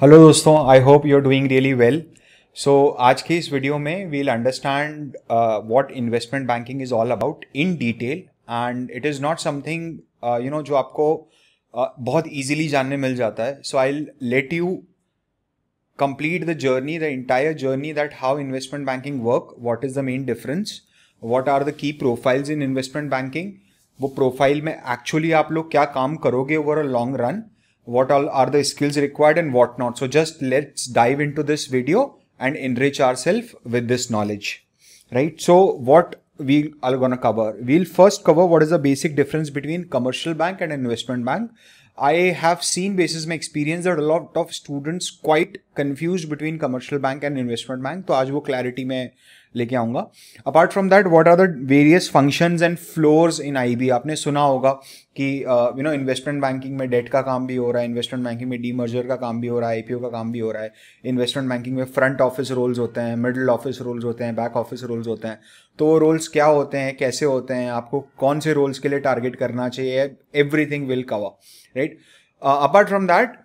Hello दोस्तों I hope you are doing really well so आज के इस वीडियो में we'll understand what investment banking is all about in detail and it is not something you know जो आपको uh, बहुत easily जानने मिल जाता है so I let you complete the journey the entire journey that how investment banking work what is the main difference what are the key profiles in investment banking वो profile में actually आप लोग क्या काम करोगे over a long run what all are the skills required and what not. So just let's dive into this video and enrich ourselves with this knowledge, right? So what we are going to cover, we'll first cover what is the basic difference between commercial bank and investment bank. I have seen basis my experience that a lot of students quite confused between commercial bank and investment bank. तो आज वो clarity में लेके आऊँगा apart from that what are the various functions and floors in IB आपने सुना होगा कि यू नो इन्वेस्टमेंट बैंकिंग में डेट का काम भी हो रहा है इन्वेस्टमेंट बैंकिंग में डी मर्जर का काम भी हो रहा है आईपीओ का काम भी हो रहा है इन्वेस्टमेंट बैंकिंग में फ्रंट ऑफिस रोल्स होते हैं मिडिल ऑफिस रोल्स होते हैं बैक ऑफिस रोल्स होते हैं तो वो रोल्स क्या होते हैं कैसे होते हैं आपको कौन से रोल्स के लिए टारगेट करना चाहिए everything will cover right apart from that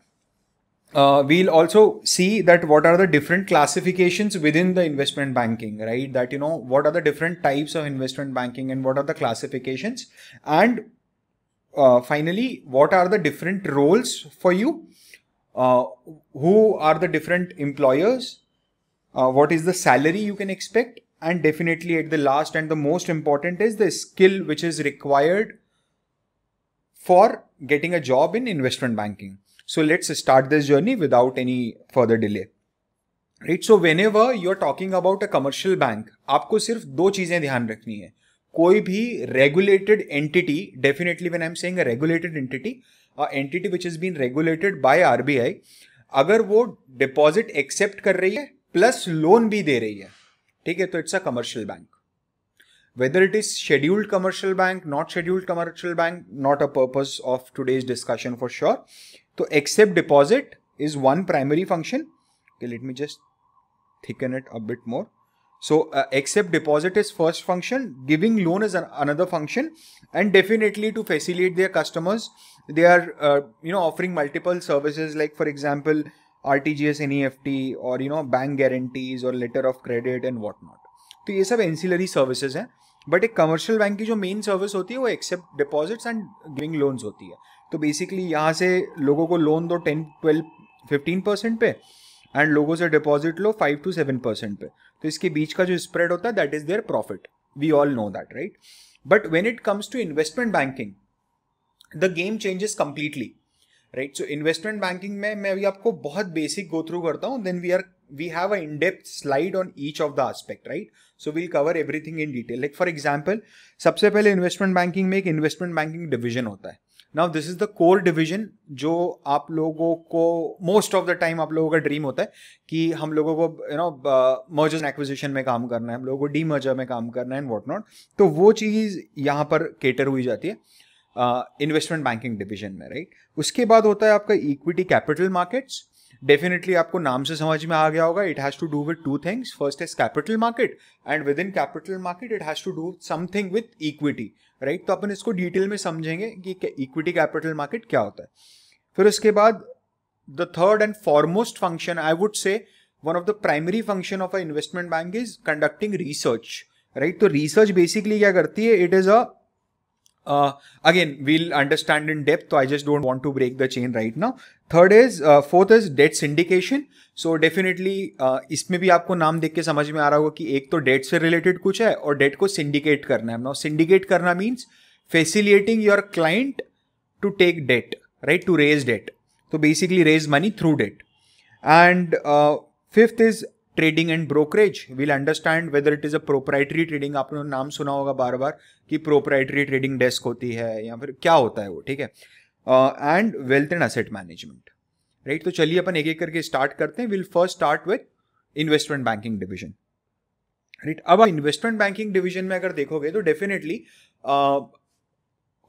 uh, we'll also see that what are the different classifications within the investment banking, right? That, you know, what are the different types of investment banking and what are the classifications? And uh, finally, what are the different roles for you? Uh, who are the different employers? Uh, what is the salary you can expect? And definitely at the last and the most important is the skill which is required for getting a job in investment banking. So let's start this journey without any further delay. Right so whenever you are talking about a commercial bank आपको सिर्फ दो चीज़ें ध्यान रखनी है कोई भी regulated entity definitely when I am saying regulated entity entity which is been regulated by I अगर वो डिपॉजिट एक्सेप्ट कर रही है प्लस लोन भी दे रही है ठीक है तो it's a commercial bank whether it is scheduled commercial bank not scheduled commercial bank not a purpose of today's discussion for sure तो accept deposit is one primary function let me just thicken it a bit more so accept deposit is first function giving loan is another function and definitely to facilitate their customers they are you know offering multiple service like for example R T G S N E F T और you know bank guarantees और letter of credit and what not तो ये सब ancillary services हैं but एक commercial bank की जो main service होती है वो accept deposits and giving loans होती है तो बेसिकली यहाँ से लोगों को लोन दो टेन ट्वेल्व फिफ्टीन परसेंट पे एंड लोगों से डिपॉजिट लो फाइव टू सेवन परसेंट पे तो इसके बीच का जो स्प्रेड होता है that is their profit we all know that right but when it comes to investment banking the game changes completely right so investment banking में मैं अभी आपको बहुत बेसिक गो थ्रू करता हूँ then we are we have a in depth slide on each of the aspect right so we'll cover everything in detail like for example सबसे पहले investment banking में एक इन्वेस्टमेंट बैंकिंग डिविजन होता है now this is the core division जो आप लोगों को मोस्ट ऑफ द टाइम आप लोगों का ड्रीम होता है कि हम लोगों को यू नो मर्जर एक्विजिशन में काम करना है हम लोगों को डी मर्जर में काम करना है एंड वॉट नॉट तो वो चीज़ यहाँ पर केटर हुई जाती है इन्वेस्टमेंट बैंकिंग डिवीजन में राइट right? उसके बाद होता है आपका इक्विटी कैपिटल मार्केट्स डेफिनेटली आपको नाम से समझ में आ गया होगा it has to do with two things first is capital market and within capital market it has to do something with equity right तो अपन इसको डिटेल में समझेंगे कि इक्विटी कैपिटल मार्केट क्या होता है फिर उसके बाद the third and foremost function I would say one of the primary function of a investment bank is conducting research right तो रिसर्च बेसिकली क्या करती है it is a again we'll understand in depth तो I just don't want to break the chain right now third is fourth is debt syndication so definitely इसमें भी आपको नाम देख के समझ में आ रहा होगा कि एक तो डेट से रिलेटेड कुछ है और डेट को सिंडिकेट करना है सिंडिकेट करना means facilitating your client to take debt right to raise debt तो basically raise money through debt and fifth is trading and brokerage will understand whether it is a proprietary trading आपने नाम सुना होगा बार बार कि proprietary trading desk होती है या फिर क्या होता है वो ठीक है and wealth and asset management right तो चलिए अपन एक एक करके स्टार्ट करते हैं will first start with investment banking division right अब इन्वेस्टमेंट बैंकिंग डिविजन में अगर देखोगे तो definitely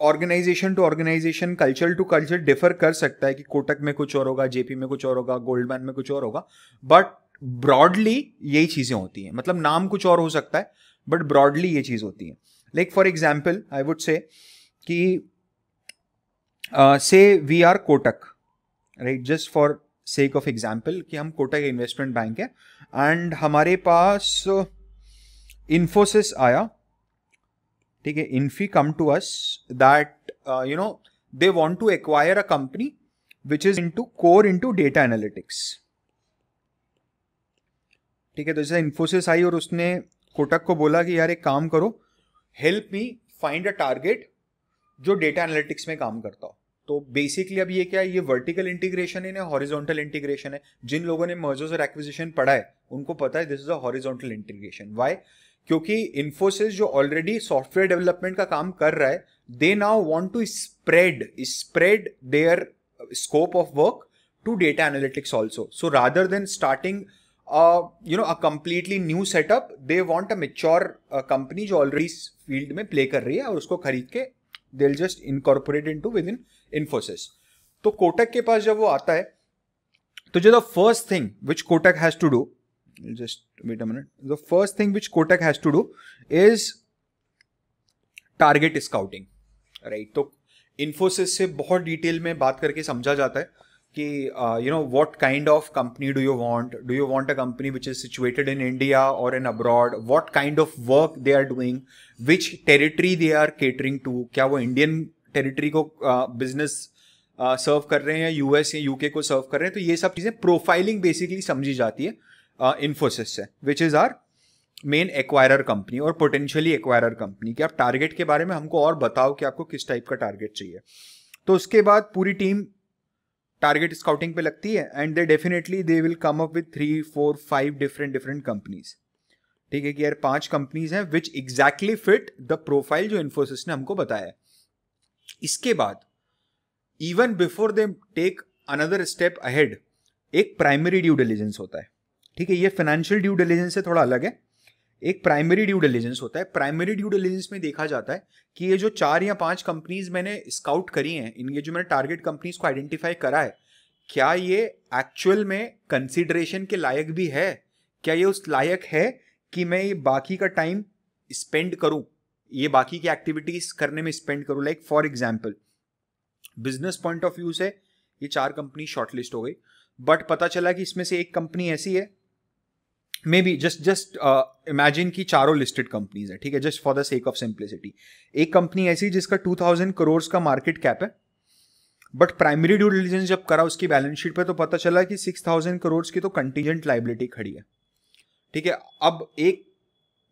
organization to organization culture to culture differ कर सकता है कि कोटक में कुछ और होगा जेपी में कुछ और होगा गोल्डमैन में कुछ और होगा बट ब्रॉडली यही चीज़ें होती हैं मतलब नाम कुछ और हो सकता है बट ब्रॉडली ये चीज़ होती है like for example I would say कि say we are Kotak right just for sake of example कि हम कोटक इन्वेस्टमेंट बैंक है एंड हमारे पास इन्फोसिस uh, आया ठीक है Infy come to us that you know they want to acquire a company which is into core into data analytics ठीक है तो जैसे इन्फोसिस आई और उसने कोटक को बोला कि यार एक काम करो help me find a target जो डेटा एनालिटिक्स में काम करता हो तो बेसिकली अब ये क्या है ये वर्टिकल इंटीग्रेशन है ना हॉरिजॉन्टल इंटीग्रेशन है जिन लोगों ने मर्जर्स और एक्विजिशन पढ़ा है उनको पता है this is a horizontal integration why क्योंकि इन्फोसिस जो ऑलरेडी सॉफ्टवेयर डेवलपमेंट का काम कर रहा है they now want to spread spread their scope of work to data analytics also so rather than starting you know a completely new setup they want a mature company जो already field में play कर रही है और उसको खरीद के दिल just incorporate into within Infosys तो कोटक के पास जब वो आता है तो जो the first thing which Kotak has to do just wait a the first thing which Kotak has to do is target scouting right तो इन्फोसिस से बहुत डिटेल में बात करके समझा जाता है कि you know what kind of company do you want do you want a company which is situated in India और in abroad what kind of work they are doing which territory they are catering to क्या वो Indian territory को business uh, serve uh, कर रहे हैं या US या UK को सर्व कर रहे हैं तो ये सब चीज़ें प्रोफाइलिंग बेसिकली समझी जाती है इन्फोसिस uh, से which is our main acquirer company और पोटेंशियली एक्वायरर कंपनी कि आप टारगेट के बारे में हमको और बताओ कि आपको किस टाइप का टारगेट चाहिए तो उसके बाद पूरी टीम टारगेट स्काउटिंग पे लगती है and they definitely they will come up with three four five different different companies ठीक है कि यार पांच कंपनीज हैं which exactly fit the profile जो इन्फोसिस ने हमको बताया इसके बाद even before they take another step ahead एक प्राइमरी ड्यू डिलीजेंस होता है ठीक है ये फाइनेंशियल ड्यू डिलीजेंस से थोड़ा अलग है एक प्राइमरी ड्यू डिलीजेंस होता है प्राइमरी ड्यू डिलीजेंस में देखा जाता है कि ये जो चार या पांच कंपनीज मैंने स्काउट करी हैं इनके जो मैंने टारगेट कंपनीज को आइडेंटिफाई करा है क्या ये एक्चुअल में कंसिडरेशन के लायक भी है क्या ये उस लायक है कि मैं ये बाकी का टाइम स्पेंड करूं ये बाकी की एक्टिविटीज करने में स्पेंड करूं like for example business point of view से ये चार कंपनी शॉर्टलिस्ट हो गई बट पता चला कि इसमें से एक कंपनी ऐसी है maybe just just imagine की चारों लिस्टेड कंपनीज है ठीक है just for the sake of simplicity एक कंपनी ऐसी जिसका टू थाउजेंड करोड़ का मार्केट कैप है बट प्राइमरी ड्यू डिलीजेंस जब करा उसकी बैलेंस शीट पर तो पता चला कि सिक्स थाउजेंड करोड़ की तो कंटीजेंट लाइबिलिटी खड़ी है ठीक है अब एक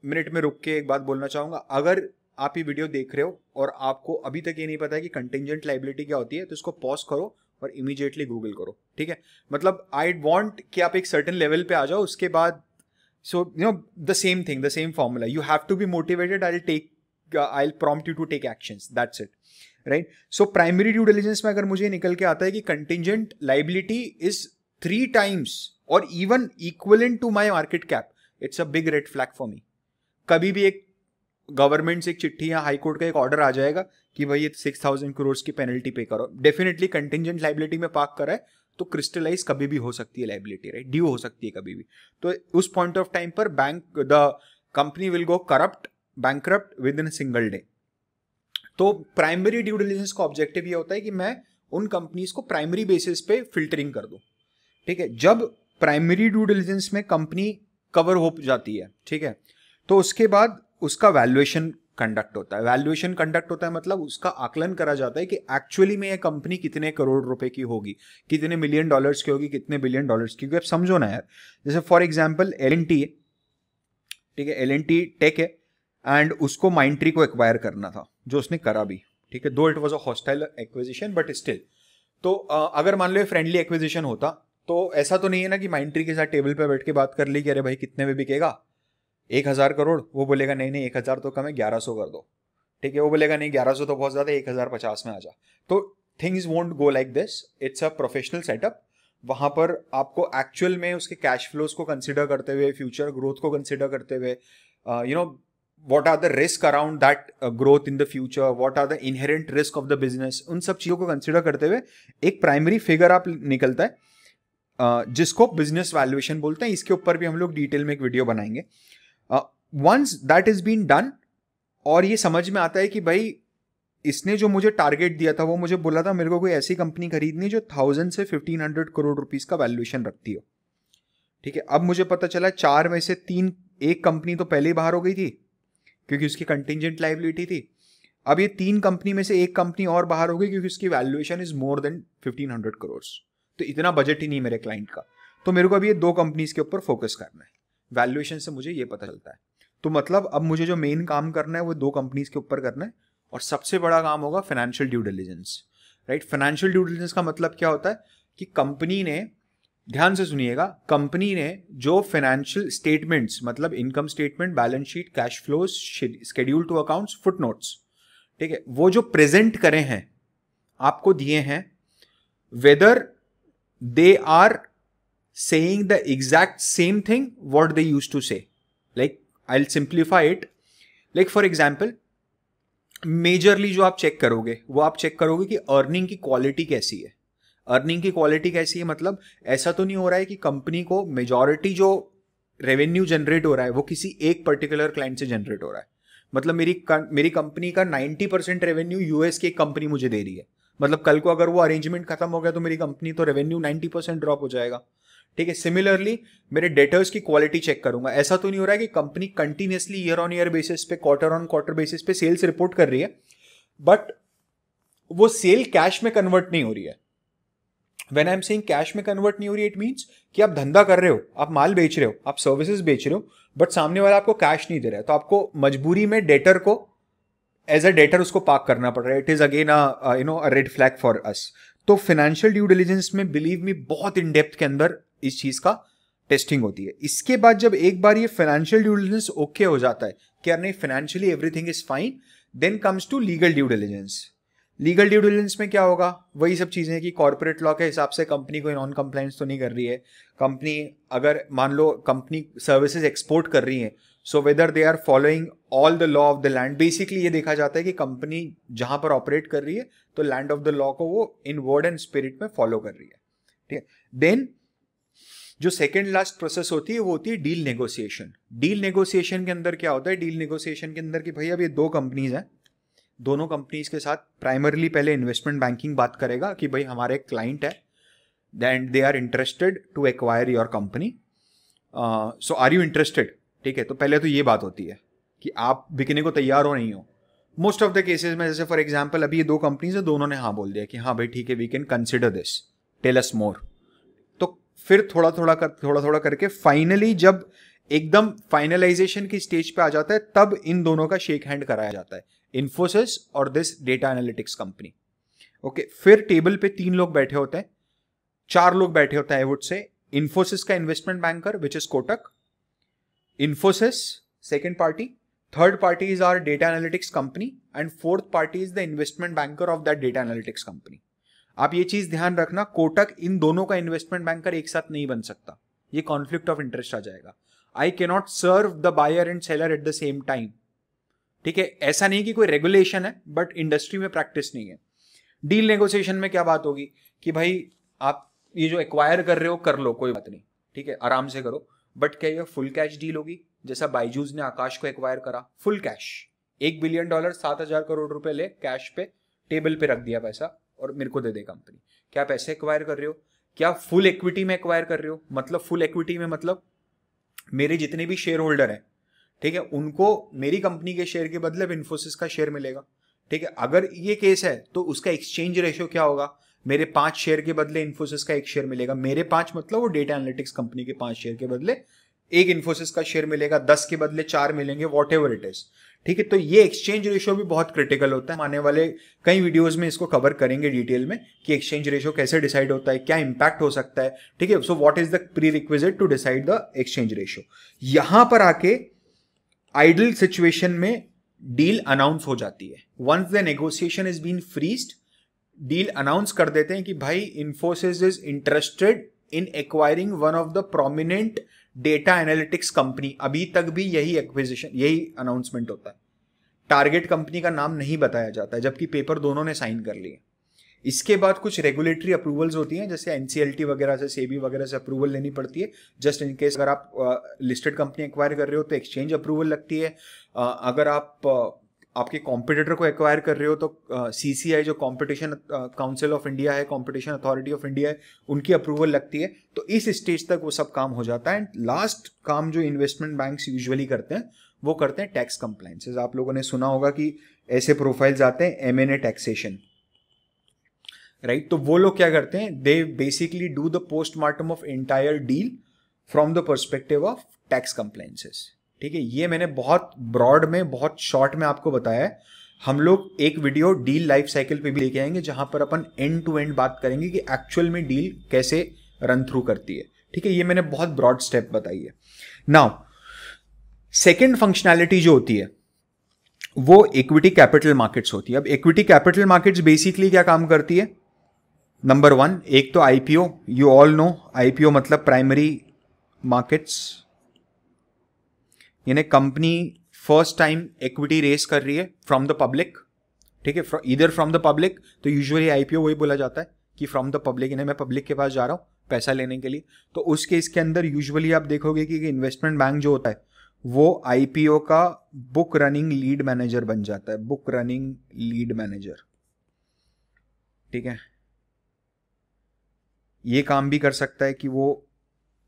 मिनट में रुक के एक बात बोलना चाहूंगा अगर आप ये वीडियो देख रहे हो और आपको अभी तक ये नहीं पता है कि कंटिजेंट लाइबिलिटी क्या होती है तो इसको पॉज करो और इमीडिएटली गूगल करो ठीक है मतलब आई वॉन्ट कि आप एक सर्टन लेवल पे आ जाओ उसके बाद so you know the same thing the same formula you have to be motivated i'll take uh, i'll prompt you to take actions that's it right so primary due diligence में अगर मुझे निकल के आता है कि contingent liability is three times और even equivalent to my market cap it's a big red flag for me कभी भी एक गवर्नमेंट से एक चिट्ठी या हाईकोर्ट का एक ऑर्डर आ जाएगा कि भाई ये सिक्स थाउजेंड करोड़ की पेनल्टी पे करो डेफिनेटली कंटिजेंट लाइबिलिटी में पार्क कराए तो क्रिस्टलाइज कभी भी हो सकती है लाइबिलिटी राइट ड्यू हो सकती है कभी भी तो उस पॉइंट ऑफ टाइम पर bank the company will go corrupt bankrupt within single day तो प्राइमरी ड्यू डिलीजेंस का ऑब्जेक्टिव ये होता है कि मैं उन कंपनीज को प्राइमरी बेसिस पे फिल्टरिंग कर दूँ ठीक है जब प्राइमरी ड्यू डिलीजेंस में कंपनी कवर हो जाती है ठीक है तो उसके बाद उसका वैल्यूएशन कंडक्ट होता है वैल्यूएशन कंडक्ट होता है मतलब उसका आकलन करा जाता है कि एक्चुअली में ये कंपनी कितने करोड़ रुपए की होगी कितने मिलियन डॉलर्स की होगी कितने बिलियन डॉलर्स की क्योंकि आप समझो ना यार जैसे for example L N T है ठीक है एल एन टी टेक है एंड उसको माइंड को एक्वायर करना था जो उसने करा भी ठीक है though it was a hostile acquisition but still तो अगर मान लो फ्रेंडली एक्विजिशन होता तो ऐसा तो नहीं है ना कि माइंड के साथ टेबल पर बैठ के बात कर ली कि अरे भाई कितने में बिकेगा एक हज़ार करोड़ वो बोलेगा नहीं नहीं एक हज़ार तो कम है ग्यारह सौ कर दो ठीक है वो बोलेगा नहीं ग्यारह सौ तो बहुत ज़्यादा एक हज़ार पचास में आ जा तो things won't go like this it's a professional setup वहाँ पर आपको एक्चुअल में उसके कैश फ्लोज को कंसिडर करते हुए फ्यूचर ग्रोथ को कंसिडर करते हुए you know what are the risk around that growth in the future what are the inherent risk of the business उन सब चीज़ों को कंसिडर करते हुए एक प्राइमरी फिगर आप निकलता है uh, जिसको बिजनेस वैल्यूएशन बोलते हैं इसके ऊपर भी हम लोग डिटेल में एक वीडियो बनाएंगे once that is been done और ये समझ में आता है कि भाई इसने जो मुझे टारगेट दिया था वो मुझे बोला था मेरे को कोई ऐसी कंपनी खरीदनी जो थाउजेंड से फिफ्टीन हंड्रेड करोड़ रुपीज का वैल्यूएशन रखती हो ठीक है अब मुझे पता चला चार में से तीन एक कंपनी तो पहले ही बाहर हो गई थी क्योंकि उसकी कंटिजेंट लाइबिलिटी थी अब ये तीन कंपनी में से एक कंपनी और बाहर हो गई क्योंकि उसकी valuation is more than fifteen hundred crore तो इतना बजट ही नहीं मेरे क्लाइंट का तो मेरे को अभी ये दो कंपनीज के ऊपर फोकस करना है वैल्यूएशन से मुझे ये पता चलता है तो मतलब अब मुझे जो मेन काम करना है वो दो कंपनीज के ऊपर करना है और सबसे बड़ा काम होगा financial due diligence right financial due diligence का मतलब क्या होता है कि कंपनी ने ध्यान से सुनिएगा कंपनी ने जो फाइनेंशियल स्टेटमेंट्स मतलब income statement balance sheet cash flows schedule to accounts footnotes ठीक है वो जो प्रेजेंट करे हैं आपको दिए हैं whether they are saying the exact same thing what they use to say like I simplify it like for example majorly जो आप चेक करोगे वो आप चेक करोगे कि अर्निंग की क्वालिटी कैसी है अर्निंग की क्वालिटी कैसी है मतलब ऐसा तो नहीं हो रहा है कि कंपनी को मेजॉरिटी जो रेवेन्यू जनरेट हो रहा है वो किसी एक पर्टिकुलर क्लाइंट से जनरेट हो रहा है मतलब मेरी मेरी कंपनी का 90 परसेंट रेवेन्यू यूएस की एक कंपनी मुझे दे रही है मतलब कल को अगर वो अरेंजमेंट खत्म हो गया तो मेरी कंपनी तो रेवेन्यू 90 परसेंट ड्रॉप हो जाएगा ठीक है सिमिलरली मेरे डेटर्स की क्वालिटी चेक करूंगा ऐसा तो नहीं हो रहा है कि company continuously year on year basis पे क्वार्टर ऑन क्वार्टर बेसिस पे सेल्स रिपोर्ट कर रही है बट वो सेल कैश में कन्वर्ट नहीं हो रही है when I am saying cash में कन्वर्ट नहीं हो रही इट मीन्स कि आप धंधा कर रहे हो आप माल बेच रहे हो आप सर्विसेज बेच रहे हो बट सामने वाला आपको कैश नहीं दे रहा है तो आपको मजबूरी में डेटर को एज अ डेटर उसको पार्क करना पड़ रहा है it is again you know a red flag for us तो फाइनेंशियल ड्यू डिलीजेंस में बिलीव मी बहुत इन डेप्थ के अंदर इस चीज का टेस्टिंग होती है इसके बाद जब एक बार ये फाइनेंशियल ड्यू डिलीजेंस ओके हो जाता है कि यार नहीं financially everything is fine then comes to legal due diligence legal due diligence में क्या होगा वही सब चीज़ें कि कॉर्पोरेट लॉ के हिसाब से कंपनी कोई नॉन कंप्लाइंस तो नहीं कर रही है कंपनी अगर मान लो कंपनी सर्विसेज एक्सपोर्ट कर रही है so whether they are following all the law of the land basically ये देखा जाता है कि कंपनी जहां पर ऑपरेट कर रही है तो लैंड ऑफ द लॉ को वो इन वर्ड एंड स्पिरिट में फॉलो कर रही है ठीक है देन जो सेकेंड लास्ट प्रोसेस होती है वो होती है डील नेगोशिएशन डील नेगोशिएशन के अंदर क्या होता है डील नेगोशिएशन के अंदर कि भाई अब ये दो कंपनीज हैं दोनों कंपनीज के साथ प्राइमरली पहले इन्वेस्टमेंट बैंकिंग बात करेगा कि भाई हमारे क्लाइंट है and they are interested to acquire your company so are you interested ठीक है तो पहले तो ये बात होती है कि आप बिकने को तैयार हो नहीं हो मोस्ट ऑफ द केसेज में जैसे फॉर एग्जाम्पल अभी ये दो कंपनीज है दोनों ने हाँ बोल दिया कि हाँ भाई ठीक है we can consider this tell us more फिर थोड़ा थोड़ा कर थोड़ा थोड़ा करके फाइनली जब एकदम फाइनलाइजेशन की स्टेज पे आ जाता है तब इन दोनों का शेक हैंड कराया जाता है इन्फोसिस और this data analytics company okay फिर टेबल पे तीन लोग बैठे होते हैं चार लोग बैठे होते हैं आई वुड से इन्फोसिस का investment banker which is Kotak Infosys second party third party is our data analytics company and fourth party is the investment banker of that data analytics company आप ये चीज ध्यान रखना कोटक इन दोनों का इन्वेस्टमेंट बैंकर एक साथ नहीं बन सकता ये कॉन्फ्लिक्ट ऑफ इंटरेस्ट आ जाएगा I can not serve the buyer and seller at the same time ठीक है ऐसा नहीं कि कोई रेगुलेशन है बट इंडस्ट्री में प्रैक्टिस नहीं है डील नेगोशिएशन में क्या बात होगी कि भाई आप ये जो एक्वायर कर रहे हो कर लो कोई बात नहीं ठीक है आराम से करो बट क्या ये फुल कैश डील होगी जैसा बाइजूज ने आकाश को एक्वायर करा फुल कैश एक बिलियन डॉलर सात हजार करोड़ रुपए ले कैश पे टेबल पे रख दिया पैसा और मेरे को दे दे कंपनी क्या पैसे एक्वायर कर रहे हो क्या फुल इक्विटी में एक्वायर कर रहे हो मतलब फुल इक्विटी में मतलब मेरे जितने भी शेयर होल्डर हैं ठीक है उनको मेरी कंपनी के शेयर के बदले इन्फोसिस का शेयर मिलेगा ठीक है अगर ये केस है तो उसका एक्सचेंज रेशियो क्या होगा मेरे पांच शेयर के बदले इन्फोसिस का एक शेयर मिलेगा मेरे पांच मतलब वो डेटा एनालिटिक्स कंपनी के पांच शेयर के बदले एक इन्फोसिस का शेयर मिलेगा दस के बदले चार मिलेंगे वॉट एवर इट इज ठीक है तो ये एक्सचेंज रेशो भी बहुत क्रिटिकल होता है आने वाले कई वीडियोस में इसको कवर करेंगे डिटेल में कि एक्सचेंज रेशो कैसे डिसाइड होता है क्या इंपैक्ट हो सकता है ठीक है so what is the prerequisite to decide the exchange ratio यहां पर आके आइडल सिचुएशन में डील अनाउंस हो जाती है once the negotiation is been freezed deal announce कर देते हैं कि भाई Infosys is interested in acquiring one of the prominent data analytics company अभी तक भी यही एक्विजिशन यही अनाउंसमेंट होता है टारगेट कंपनी का नाम नहीं बताया जाता है जबकि पेपर दोनों ने साइन कर लिए इसके बाद कुछ रेगुलेटरी अप्रूवल्स होती हैं जैसे एनसीएलटी वगैरह से सेबी वगैरह से अप्रूवल लेनी पड़ती है जस्ट इन केस अगर आप लिस्टेड कंपनी एक्वायर कर रहे हो तो एक्सचेंज अप्रूवल लगती है uh, अगर आप uh, आपके कॉम्पिटिटर को एक्वायर कर रहे हो तो सी सी आई जो कॉम्पिटिशन काउंसिल ऑफ इंडिया है कॉम्पिटिशन अथॉरिटी ऑफ इंडिया है उनकी अप्रूवल लगती है तो इस स्टेज तक वो सब काम हो जाता है एंड लास्ट काम जो इन्वेस्टमेंट बैंक्स यूजुअली करते हैं वो करते हैं टैक्स कंप्लाइंसेज आप लोगों ने सुना होगा कि ऐसे प्रोफाइल्स आते हैं M N A taxation right तो वो लोग क्या करते हैं they basically do the postmortem of entire deal from the perspective of tax compliances ठीक है ये मैंने बहुत ब्रॉड में बहुत शॉर्ट में आपको बताया है हम लोग एक वीडियो डील लाइफ साइकिल पे भी लेके आएंगे जहां पर अपन एंड टू एंड बात करेंगे कि एक्चुअल में डील कैसे रन थ्रू करती है ठीक है ये मैंने बहुत ब्रॉड स्टेप बताई है नाउ सेकेंड फंक्शनैलिटी जो होती है वो इक्विटी कैपिटल मार्केट्स होती है अब इक्विटी कैपिटल मार्केट्स बेसिकली क्या काम करती है नंबर वन एक तो IPO you all know IPO मतलब प्राइमरी मार्केट्स यानी company first time equity raise कर रही है फ्रॉम द पब्लिक ठीक है इधर फ्रॉम द पब्लिक तो यूजुअली आईपीओ वही बोला जाता है कि फ्रॉम द पब्लिक यानी मैं पब्लिक के पास जा रहा हूँ पैसा लेने के लिए तो उस केस के अंदर यूजुअली आप देखोगे कि इन्वेस्टमेंट बैंक जो होता है वो आईपीओ का बुक रनिंग लीड मैनेजर बन जाता है बुक रनिंग लीड मैनेजर ठीक है ये काम भी कर सकता है कि वो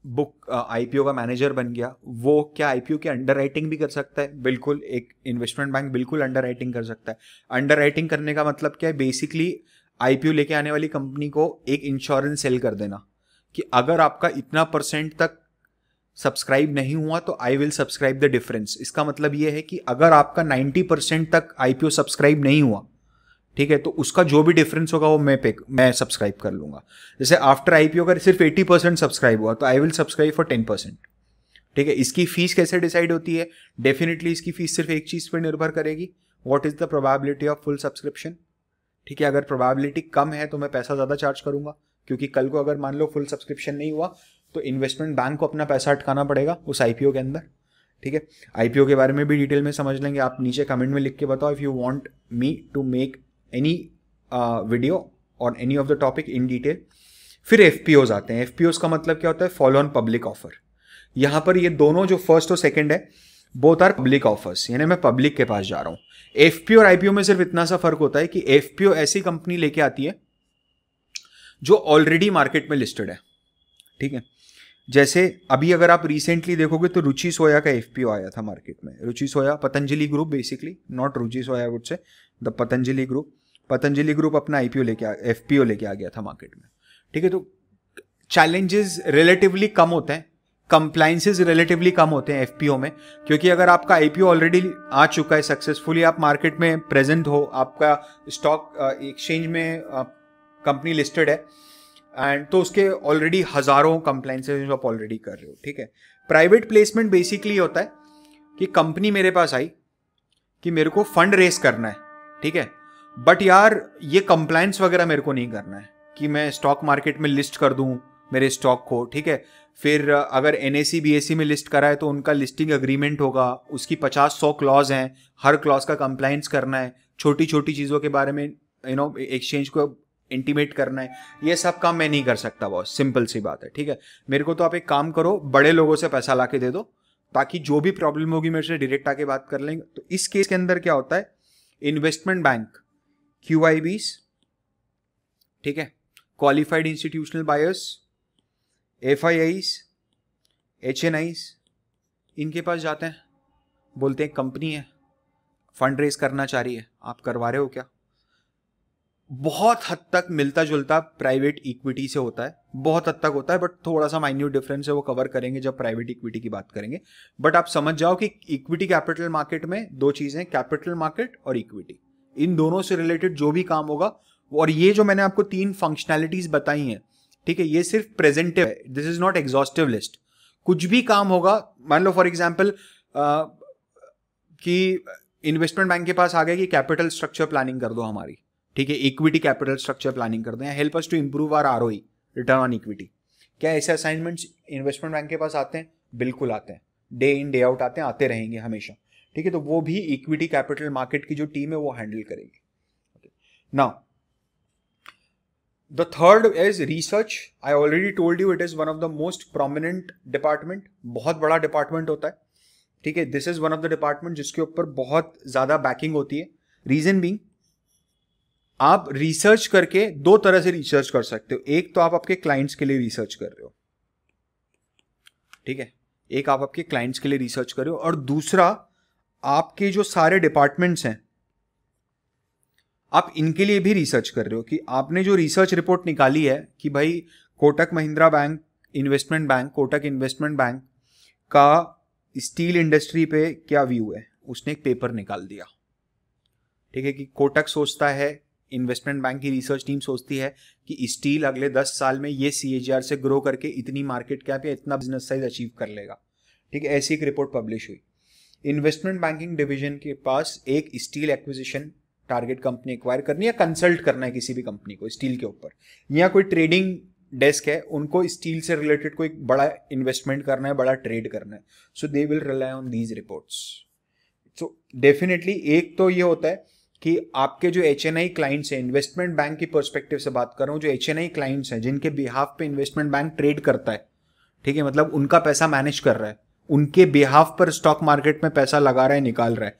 बुक आईपीओ का मैनेजर बन गया वो क्या आईपीओ की अंडर राइटिंग भी कर सकता है बिल्कुल एक इन्वेस्टमेंट बैंक बिल्कुल अंडर राइटिंग कर सकता है अंडर राइटिंग करने का मतलब क्या है बेसिकली आईपीओ लेके आने वाली कंपनी को एक इंश्योरेंस सेल कर देना कि अगर आपका इतना परसेंट तक सब्सक्राइब नहीं हुआ तो I will subscribe the difference इसका मतलब ये है कि अगर आपका 90 परसेंट तक आईपीओ सब्सक्राइब नहीं हुआ ठीक है तो उसका जो भी डिफरेंस होगा वो मैं पे मैं सब्सक्राइब कर लूंगा जैसे आफ्टर आईपीओ अगर सिर्फ एटी परसेंट सब्सक्राइब हुआ तो I will subscribe for ten percent ठीक है इसकी फीस कैसे डिसाइड होती है डेफिनेटली इसकी फीस सिर्फ एक चीज़ पर निर्भर करेगी what is the probability of full subscription ठीक है अगर प्रोबेबिलिटी कम है तो मैं पैसा ज़्यादा चार्ज करूंगा क्योंकि कल को अगर मान लो फुल सब्सक्रिप्शन नहीं हुआ तो इन्वेस्टमेंट बैंक को अपना पैसा अटकाना पड़ेगा उस आईपीओ के अंदर ठीक है आईपीओ के बारे में भी डिटेल में समझ लेंगे आप नीचे कमेंट में लिख के बताओ if you want me to make any video और any of the topic in detail फिर एफ पी ओज आते हैं एफ पी ओज का मतलब क्या होता है फॉलो ऑन पब्लिक ऑफर यहां पर ये दोनों जो फर्स्ट और सेकेंड है बोथ आर पब्लिक ऑफर्स यानी मैं पब्लिक के पास जा रहा हूं एफ पी और आईपीओ में सिर्फ इतना सा फर्क होता है कि एफ पी ओ ऐसी कंपनी लेके आती है जो ऑलरेडी मार्केट में लिस्टेड है ठीक है जैसे अभी अगर आप रिसेंटली देखोगे तो रुचि सोया का एफ आया था मार्केट में Ruchi Soya Patanjali group basically not Ruchi Soya would say the Patanjali group Patanjali group अपना आईपीओ लेके आ एफ लेके आ गया था मार्केट में ठीक है तो चैलेंजेस रिलेटिवली कम होते हैं कंप्लाइंसेज रिलेटिवली कम होते हैं एफ में क्योंकि अगर आपका आईपीओ ऑलरेडी आ चुका है सक्सेसफुली आप मार्केट में प्रेजेंट हो आपका स्टॉक एक्सचेंज में कंपनी लिस्टेड है एंड तो उसके ऑलरेडी हज़ारों कंप्लाइंसेज आप ऑलरेडी कर रहे हो ठीक है प्राइवेट प्लेसमेंट बेसिकली होता है कि कंपनी मेरे पास आई कि मेरे को फंड रेस करना है ठीक है बट यार ये कंप्लाइंस वगैरह मेरे को नहीं करना है कि मैं स्टॉक मार्केट में लिस्ट कर दूँ मेरे स्टॉक को ठीक है फिर अगर N A C B S C में लिस्ट करा है तो उनका लिस्टिंग अग्रीमेंट होगा उसकी पचास सौ क्लॉज हैं हर क्लॉज का कंप्लाइंस करना है छोटी छोटी चीज़ों के बारे में यू नो एक्सचेंज को इंटीमेट करना है ये सब काम मैं नहीं कर सकता बॉस सिंपल सी बात है ठीक है मेरे को तो आप एक काम करो बड़े लोगों से पैसा ला के दे दो ताकि जो भी प्रॉब्लम होगी मेरे से डायरेक्ट आके बात कर लेंगे तो इस केस के अंदर क्या होता है investment bank Q I Bs ठीक है qualified institutional buyers F I Is H N Is इनके पास जाते हैं बोलते हैं कंपनी है फंड रेज करना चाह रही है आप करवा रहे हो क्या बहुत हद तक मिलता जुलता प्राइवेट इक्विटी से होता है बहुत हद तक होता है बट थोड़ा सा माइन्यूट डिफरेंस है वो कवर करेंगे जब प्राइवेट इक्विटी की बात करेंगे बट आप समझ जाओ कि इक्विटी कैपिटल मार्केट में दो चीज़ें कैपिटल मार्केट और इक्विटी इन दोनों से रिलेटेड जो भी काम होगा और ये जो मैंने आपको तीन फंक्शनैलिटीज बताई हैं ठीक है ये सिर्फ प्रेजेंटिव है this is not exhaustive list कुछ भी काम होगा मान लो फॉर एग्जाम्पल कि इन्वेस्टमेंट बैंक के पास आ गया कि कैपिटल स्ट्रक्चर प्लानिंग कर दो हमारी ठीक है इक्विटी कैपिटल स्ट्रक्चर प्लानिंग कर दो या help us to improve our our return on equity क्या ऐसे असाइनमेंट्स इन्वेस्टमेंट बैंक के पास आते हैं बिल्कुल आते हैं डे इन डे आउट आते हैं आते रहेंगे हमेशा ठीक है तो वो भी इक्विटी कैपिटल मार्केट की जो टीम है वो हैंडल करेगी now the third is research I already told you it is one of the most prominent department बहुत बड़ा डिपार्टमेंट होता है ठीक है this is one of the department जिसके ऊपर बहुत ज्यादा बैकिंग होती है रीजन बींग आप रिसर्च करके दो तरह से रिसर्च कर सकते हो एक तो आप आपके क्लाइंट्स के लिए रिसर्च कर रहे हो ठीक है एक आप आपके क्लाइंट्स के लिए रिसर्च कर रहे हो और दूसरा आपके जो सारे डिपार्टमेंट्स हैं आप इनके लिए भी रिसर्च कर रहे हो कि आपने जो रिसर्च रिपोर्ट निकाली है कि भाई Kotak Mahindra bank investment bank Kotak investment bank का स्टील इंडस्ट्री पे क्या व्यू है उसने एक पेपर निकाल दिया ठीक है कि कोटक सोचता है इन्वेस्टमेंट बैंक की रिसर्च टीम सोचती है कि स्टील अगले दस साल में ये सी से ग्रो करके इतनी मार्केट कैप या इतना बिजनेस साइज अचीव कर लेगा ठीक है ऐसी एक रिपोर्ट पब्लिश हुई इन्वेस्टमेंट बैंकिंग डिवीजन के पास एक steel acquisition target company acquire करनी है कंसल्ट करना है किसी भी कंपनी को स्टील के ऊपर या कोई ट्रेडिंग डेस्क है उनको स्टील से रिलेटेड कोई बड़ा इन्वेस्टमेंट करना है बड़ा ट्रेड करना है so they will rely on these reports so definitely एक तो ये होता है कि आपके जो एच एन आई क्लाइंट्स हैं इन्वेस्टमेंट बैंक की परस्पेक्टिव से बात करूं जो एच एन आई क्लाइंट्स हैं जिनके बिहाफ पे इन्वेस्टमेंट बैंक ट्रेड करता है ठीक है मतलब उनका पैसा मैनेज कर रहा है उनके बिहाफ पर स्टॉक मार्केट में पैसा लगा रहा है निकाल रहा है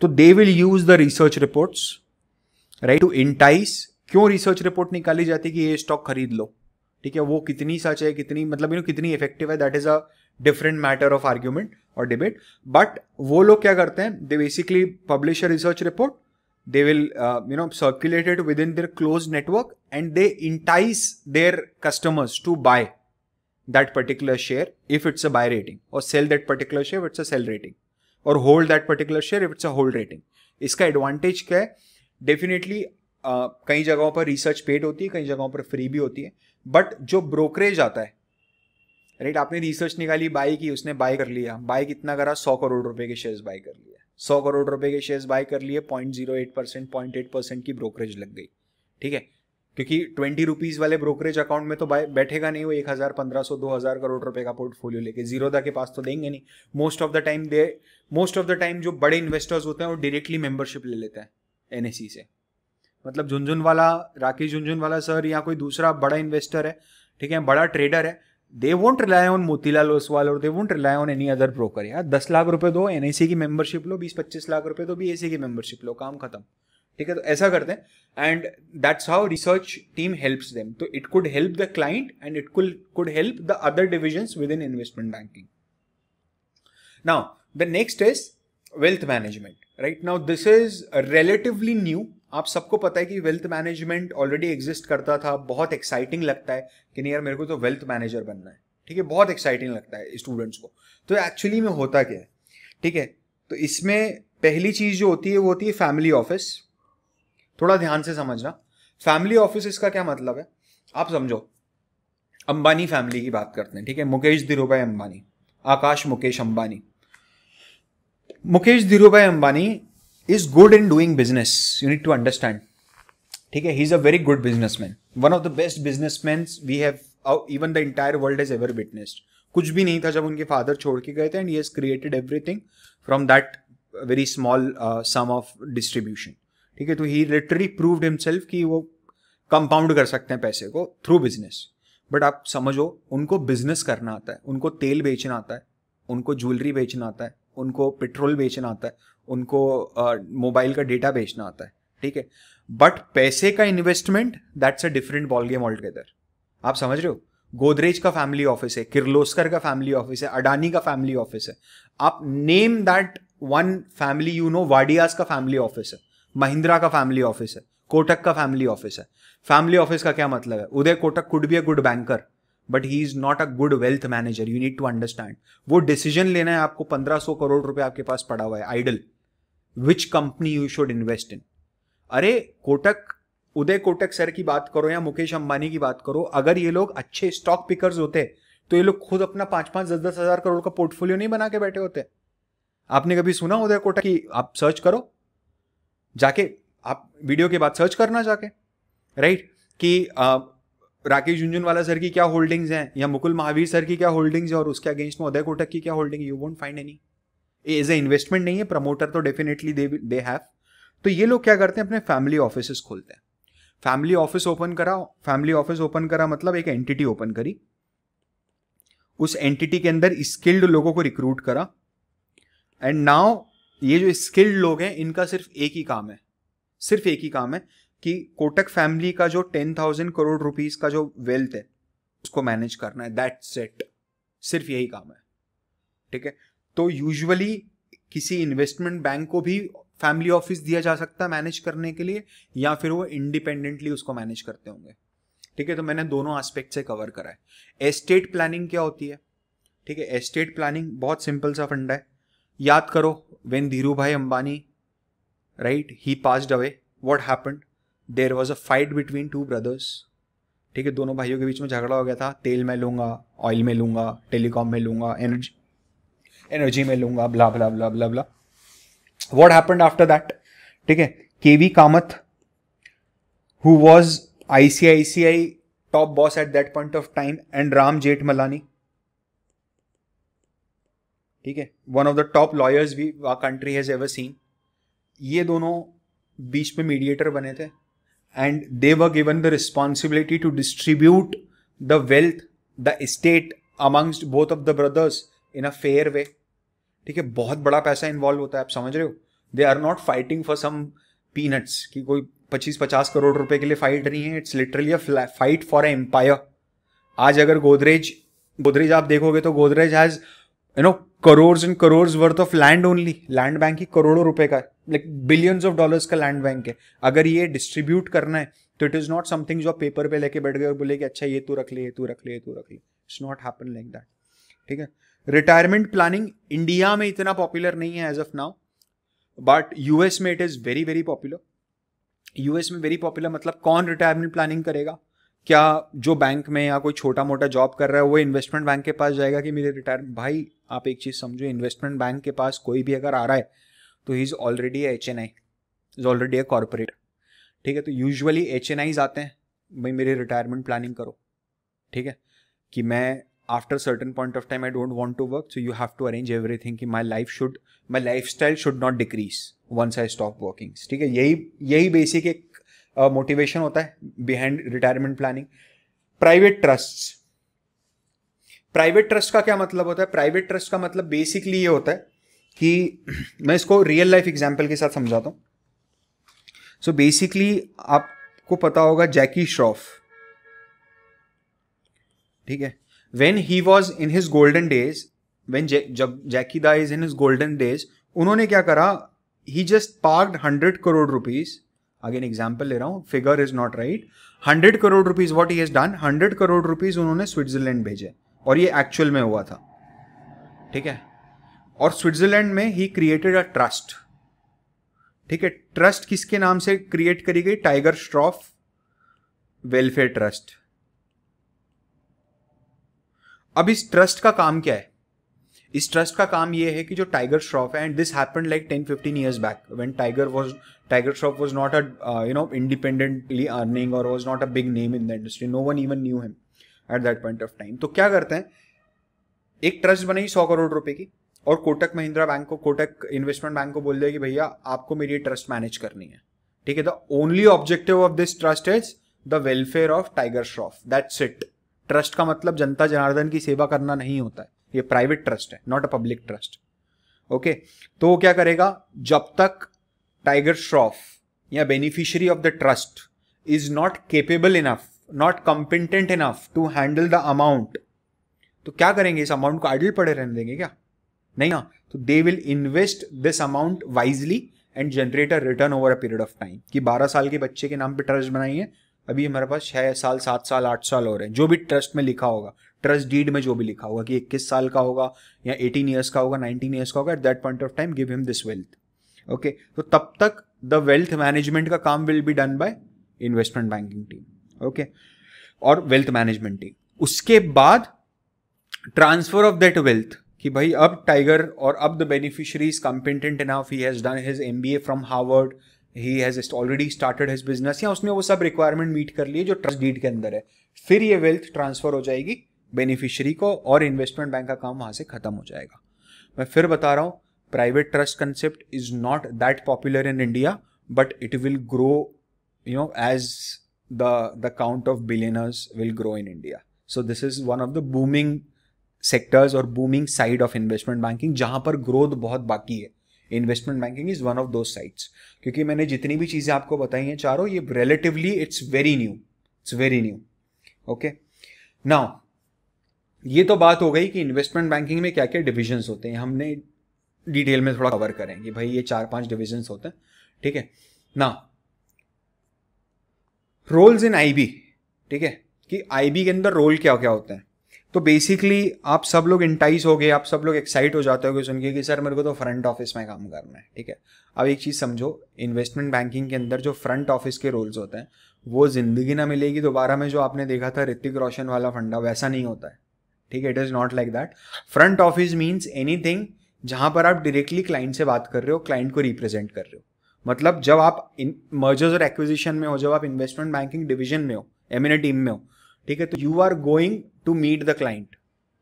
तो they will use the research reports right to entice क्यों रिसर्च रिपोर्ट निकाली जाती है कि ये स्टॉक खरीद लो ठीक है वो कितनी सच है कितनी मतलब यू कितनी इफेक्टिव है that is a different matter of argument और डिबेट बट वो लोग क्या करते हैं they basically publish a research report they will you know circulated within their close network and they entice their customers to buy that particular share if it's a buy rating और sell that particular share it's a sell rating और hold that particular share if it's a hold rating इसका advantage क्या है definitely uh, कई जगहों पर research paid होती है कई जगहों पर फ्री भी होती है बट जो ब्रोकरेज आता है राइट आपने रिसर्च निकाली बाई की उसने बाय कर लिया बाय कितना करा सौ करोड़ रुपए के शेयर्स बाय कर लिया सौ करोड़ रुपए के शेयर्स बाय कर लिए point zero eight percent point eight percent की ब्रोकरेज लग गई ठीक है क्योंकि ट्वेंटी रुपीज वाले ब्रोकरेज अकाउंट में तो बैठेगा नहीं वो एक हजार पंद्रह सौ दो हजार करोड़ रुपए का पोर्टफोलियो लेके जीरोदा के पास तो देंगे नहीं most of the time they most of the time जो बड़े इन्वेस्टर्स होते हैं वो डायरेक्टली मेंबरशिप ले लेते हैं एन से मतलब झुंझुनवाला राकेश झुंझुनवाला सर या कोई दूसरा बड़ा इन्वेस्टर है ठीक है बड़ा ट्रेडर है they won't rely on Motilal Oswal और they won't rely on any other broker यार दस लाख रुपए दो एन की मेंबरशिप लो बीस पच्चीस लाख रुपए दो बी की मेंबरशिप लो काम खत्म ठीक है तो ऐसा करते हैं and that's how research team helps them तो it could help the client and it could could help the other division within investment banking now the next is wealth management right now this is relatively new आप सबको पता है कि wealth management already exist करता था बहुत exciting लगता है कि नहीं यार मेरे को तो वेल्थ मैनेजर बनना है ठीक है बहुत एक्साइटिंग लगता है स्टूडेंट्स को तो एक्चुअली में होता क्या है ठीक है तो इसमें पहली चीज़ जो होती है वो होती है फैमिली ऑफिस थोड़ा ध्यान से समझना फैमिली ऑफिस इसका क्या मतलब है आप समझो अंबानी फैमिली की बात करते हैं ठीक है Mukesh Dhirubhai Ambani Akash Mukesh Ambani Mukesh Dhirubhai Ambani is good in doing business you need to understand ठीक है he is a very good businessman one of the best businessman we have even the entire world is ever witnessed कुछ भी नहीं था जब उनके फादर छोड़ के गए थे and he has created everything from that very small some of distribution ठीक है तो ही लिटरली प्रूव्ड हिमसेल्फ कि वो कंपाउंड कर सकते हैं पैसे को थ्रू बिजनेस बट आप समझो उनको बिजनेस करना आता है उनको तेल बेचना आता है उनको ज्वेलरी बेचना आता है उनको पेट्रोल बेचना आता है उनको मोबाइल का डेटा बेचना आता है ठीक है बट पैसे का investment that's a different ball game all together आप समझ रहे हो गोदरेज का फैमिली ऑफिस है किर्लोस्कर का फैमिली ऑफिस है अडानी का फैमिली ऑफिस है आप name that one family you know Wadias का फैमिली ऑफिस है महिंद्रा का फैमिली ऑफिस है कोटक का फैमिली ऑफिस है फैमिली ऑफिस का क्या मतलब है Uday Kotak could be a good banker but he is not a good wealth manager you need to understand वो डिसीजन लेना है आपको पंद्रह सौ करोड़ रुपए आपके पास पड़ा हुआ है idle which company you should invest in अरे कोटक उदय कोटक सर की बात करो या मुकेश अंबानी की बात करो अगर ये लोग अच्छे स्टॉक पिकर्स होते तो ये लोग खुद अपना पांच पांच दस दस हजार करोड़ का पोर्टफोलियो नहीं बना के बैठे होते आपने कभी सुना उदय कोटक की आप सर्च करो जाके आप वीडियो के बाद सर्च करना जाके राइट कि राकेश झुंझुनवाला सर की क्या होल्डिंग्स हैं या मुकुल महावीर सर की क्या होल्डिंग्स हैं और उसके अगेंस्ट में उदय कोटक की क्या holding you won't find any as a investment नहीं है प्रमोटर तो डेफिनेटली दे दे हैव तो ये लोग क्या करते हैं अपने फैमिली ऑफिस खोलते हैं फैमिली ऑफिस ओपन करा फैमिली ऑफिस ओपन करा मतलब एक एंटिटी ओपन करी उस एंटिटी के अंदर स्किल्ड लोगों को रिक्रूट करा एंड नाउ ये जो स्किल्ड लोग हैं इनका सिर्फ एक ही काम है सिर्फ एक ही काम है कि कोटक फैमिली का जो टेन थाउजेंड करोड़ रुपीज का जो वेल्थ है उसको मैनेज करना है दैट सेट सिर्फ यही काम है ठीक है तो यूजुअली किसी इन्वेस्टमेंट बैंक को भी फैमिली ऑफिस दिया जा सकता है मैनेज करने के लिए या फिर वो इंडिपेंडेंटली उसको मैनेज करते होंगे ठीक है तो मैंने दोनों एस्पेक्ट से कवर करा है एस्टेट प्लानिंग क्या होती है ठीक है एस्टेट प्लानिंग बहुत सिंपल सा फंडा है याद करो when Dhirubhai Ambani right he passed away what happen there was a fight between two brothers ठीक है दोनों भाइयों के बीच में झगड़ा हो गया था तेल में लूंगा ऑयल में लूंगा टेलीकॉम में लूंगा एनर्जी एनर्जी में लूंगा blah blah blah blah blah what happened after that ठीक है K V Kamath who was I C I C I top boss at that point of time and Ram Jethmalani ठीक है one of the top lawyers भी country has ever seen ये दोनों बीच में mediator बने थे and they were given the responsibility to distribute the wealth the estate amongst both of the brothers in a fair way ठीक है बहुत बड़ा पैसा इन्वॉल्व होता है आप समझ रहे हो they are not fighting for some peanuts कि कोई पच्चीस पचास करोड़ रुपए के लिए फाइट नहीं है it's literally a fight for a empire आज अगर गोदरेज गोदरेज आप देखोगे तो Godrej has you know crore and crore worth of land only land bank ही करोड़ों रुपए का लाइक बिलियंस ऑफ डॉलर्स का लैंड बैंक है अगर ये डिस्ट्रीब्यूट करना है तो इट इज़ नॉट समथिंग जो आप पेपर पे लेके बैठ गए और बोले कि अच्छा ये तू रख ले ये तू रख ले ये तू रख ले it's not happen like that ठीक है रिटायरमेंट प्लानिंग इंडिया में इतना पॉपुलर नहीं है as of now but US में it is very very popular US में वेरी पॉपुलर मतलब कौन रिटायरमेंट प्लानिंग करेगा क्या जो बैंक में या कोई छोटा मोटा जॉब कर रहा है वो इन्वेस्टमेंट बैंक के पास जाएगा कि मेरे रिटायर भाई आप एक चीज़ समझो इन्वेस्टमेंट बैंक के पास कोई भी अगर आ रहा है तो he is already H N I is already a corporate ठीक है तो यूजली एच एन आईज आते हैं भाई मेरी रिटायरमेंट प्लानिंग करो ठीक है कि मैं after certain point of time I don't want to work so you have to arrange everything कि my life should my lifestyle should not decrease once I stop working ठीक है यही यही बेसिक एक motivation uh, होता है behind retirement planning private trust private trust का क्या मतलब होता है प्राइवेट ट्रस्ट का मतलब बेसिकली ये होता है कि मैं इसको रियल लाइफ एग्जाम्पल के साथ समझाता हूँ सो बेसिकली आपको पता होगा जैकी श्रॉफ ठीक है when he was in his golden days when जब Jackie da is in his golden days उन्होंने क्या करा he just parked hundred crore rupees again example ले रहा हूँ figure is not right hundred crore rupees what he has done hundred crore rupees उन्होंने Switzerland भेजे और ये एक्चुअल में हुआ था ठीक है और स्विट्जरलैंड में ही क्रिएटेड अ ट्रस्ट ठीक है ट्रस्ट किसके नाम से क्रिएट करी गई टाइगर स्ट्रॉफ वेलफेयर ट्रस्ट अब इस ट्रस्ट का काम क्या है इस ट्रस्ट का काम यह है कि जो टाइगर श्रॉफ है and this happen like ten fifteen years back when Tiger was Tiger Shroff was not a you know independently earning और was not a big name in the industry no one even knew him at that point of time तो क्या करते हैं एक trust बनाई सौ करोड़ रुपए की और कोटक महिंद्रा बैंक को कोटक इन्वेस्टमेंट बैंक को बोल दिया कि भैया आपको मेरी ट्रस्ट मैनेज करनी है ठीक है the only objective of this trust is the welfare of Tiger Shroff that's it trust का मतलब जनता जनार्दन की सेवा करना नहीं होता है ये प्राइवेट ट्रस्ट है not a public trust okay तो वो क्या करेगा जब तक टाइगर श्रॉफ या beneficiary of the trust is not capable enough not competent enough to handle the amount तो क्या करेंगे इस अमाउंट को आइडल पड़े रहने देंगे क्या नहीं ना तो they will invest this amount wisely and generate a return over a period of time कि 12 साल के बच्चे के नाम पे ट्रस्ट बनाइए अभी हमारे पास छह साल सात साल आठ साल हो रहे हैं जो भी ट्रस्ट में लिखा होगा ट्रस्ट डीड में जो भी लिखा होगा कि इक्कीस साल का होगा या एटीन ईयर्स का होगा नाइनटीन ईयर्स का होगा at that point of time give him this wealth okay तो तब तक द वेल्थ मैनेजमेंट का काम will be done by investment banking team okay और वेल्थ मैनेजमेंट टीम उसके बाद ट्रांसफर ऑफ दैट वेल्थ कि भाई अब टाइगर और अब the beneficiaries competent enough he has done his M B A from Harvard he has already started his business या उसने वो सब रिक्वायरमेंट मीट कर लिए जो ट्रस्ट डीड के अंदर है फिर ये वेल्थ ट्रांसफर हो जाएगी बेनिफिशियरी को और इन्वेस्टमेंट बैंक का काम वहां से ख़त्म हो जाएगा मैं फिर बता रहा हूं private trust concept is not that popular in India but it will grow you know as the the count of billionaires will grow in India. So this is one of the booming sectors और booming side of investment banking जहां पर growth बहुत बाकी है investment banking is one of those sides क्योंकि मैंने जितनी भी चीज़ें आपको बताई हैं चारों ये relatively it's very new it's very new okay now ये तो बात हो गई कि इन्वेस्टमेंट बैंकिंग में क्या क्या डिविजन्स होते हैं हमने डिटेल में थोड़ा कवर करेंगे भाई ये चार पांच डिविजन्स होते हैं ठीक है ना रोल्स इन आई ठीक है कि आई के अंदर रोल क्या क्या होते हैं तो बेसिकली आप सब लोग इंटाइस हो गए आप सब लोग एक्साइट हो जाते हो सुन के कि सर मेरे को तो फ्रंट ऑफिस में काम करना है ठीक है अब एक चीज़ समझो इन्वेस्टमेंट बैंकिंग के अंदर जो फ्रंट ऑफिस के रोल्स होते हैं वो ज़िंदगी ना मिलेगी दोबारा में जो आपने देखा था ऋतिक रोशन वाला फंडा वैसा नहीं होता है ठीक है it is not like that front office means anything जहाँ पर आप डायरेक्टली क्लाइंट से बात कर रहे हो क्लाइंट को रिप्रेजेंट कर रहे हो मतलब जब आप इन मर्जर्स और एक्विजिशन में हो जब आप इन्वेस्टमेंट बैंकिंग डिविजन में हो एम टीम में हो ठीक है तो you are going to meet the client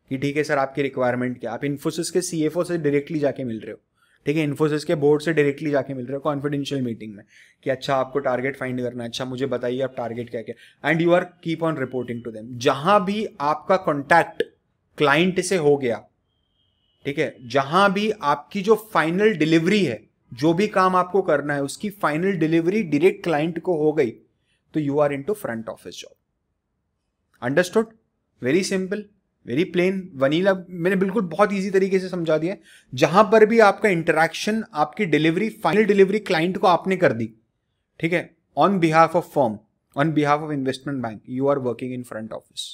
कि ठीक है सर आपकी रिक्वायरमेंट क्या आप इन्फोसिस के सी से डायरेक्टली जाके मिल रहे हो ठीक है इन्फोसिस के बोर्ड से डायरेक्टली जाके मिल रहे हो कॉन्फिडेंशियल मीटिंग में कि अच्छा आपको टारगेट फाइंड करना है अच्छा मुझे बताइए आप टारगेट क्या क्या and you are keep on reporting to them जहां भी आपका कॉन्टैक्ट क्लाइंट से हो गया ठीक है जहां भी आपकी जो फाइनल डिलीवरी है जो भी काम आपको करना है उसकी फाइनल डिलीवरी डायरेक्ट क्लाइंट को हो गई तो you are into front office job understood very simple very plain vanilla मैंने बिल्कुल बहुत इजी तरीके से समझा दिया जहां पर भी आपका इंटरेक्शन आपकी डिलीवरी फाइनल डिलीवरी क्लाइंट को आपने कर दी ठीक है on behalf of firm on behalf of investment bank you are working in front office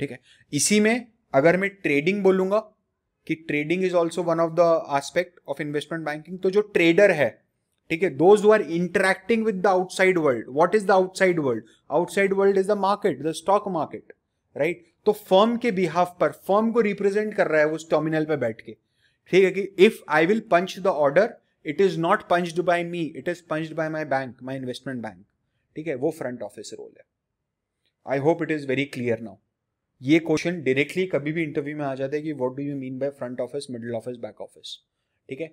ठीक है इसी में अगर मैं ट्रेडिंग बोलूंगा कि trading is also one of the aspect of investment banking तो जो ट्रेडर है ठीक है those who are interacting with the outside world what is the outside world outside world is the market the stock market right तो firm के behalf पर firm को represent कर रहा है उस टर्मिनल पर बैठ के ठीक है कि if I will punch the order it is not punched by me it is punched by my bank my investment bank ठीक है वो फ्रंट ऑफिस रोल है I hope it is very clear now ये question directly कभी भी interview में आ जाता है कि what do you mean by front office middle office back office ठीक है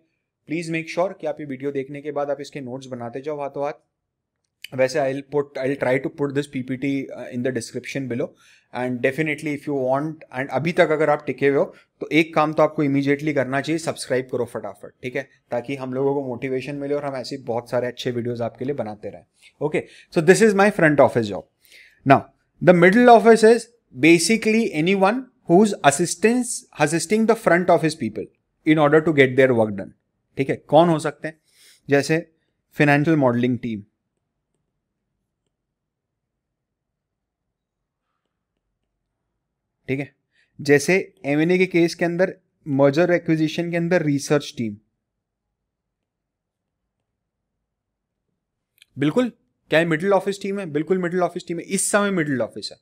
प्लीज मेक श्योर कि आप ये वीडियो देखने के बाद आप इसके नोट्स बनाते जाओ हाथों हाथ वैसे I put I try to put this PPT in the description below and definitely if you want and अभी तक अगर आप टिके हुए हो तो एक काम तो आपको इमीजिएटली करना चाहिए सब्सक्राइब करो फटाफट ठीक है ताकि हम लोगों को मोटिवेशन मिले और हम ऐसे बहुत सारे अच्छे वीडियोज आपके लिए बनाते रहें okay so this is my front office job now the middle office is basically anyone who's assistance assisting the front office people in order to get their work done ठीक है कौन हो सकते हैं जैसे फाइनेंशियल मॉडलिंग टीम ठीक है जैसे एमएनए के केस के अंदर मर्जर एक्विजिशन के अंदर रिसर्च टीम बिल्कुल क्या मिडिल ऑफिस टीम है बिल्कुल मिडिल ऑफिस टीम है इस समय मिडिल ऑफिस है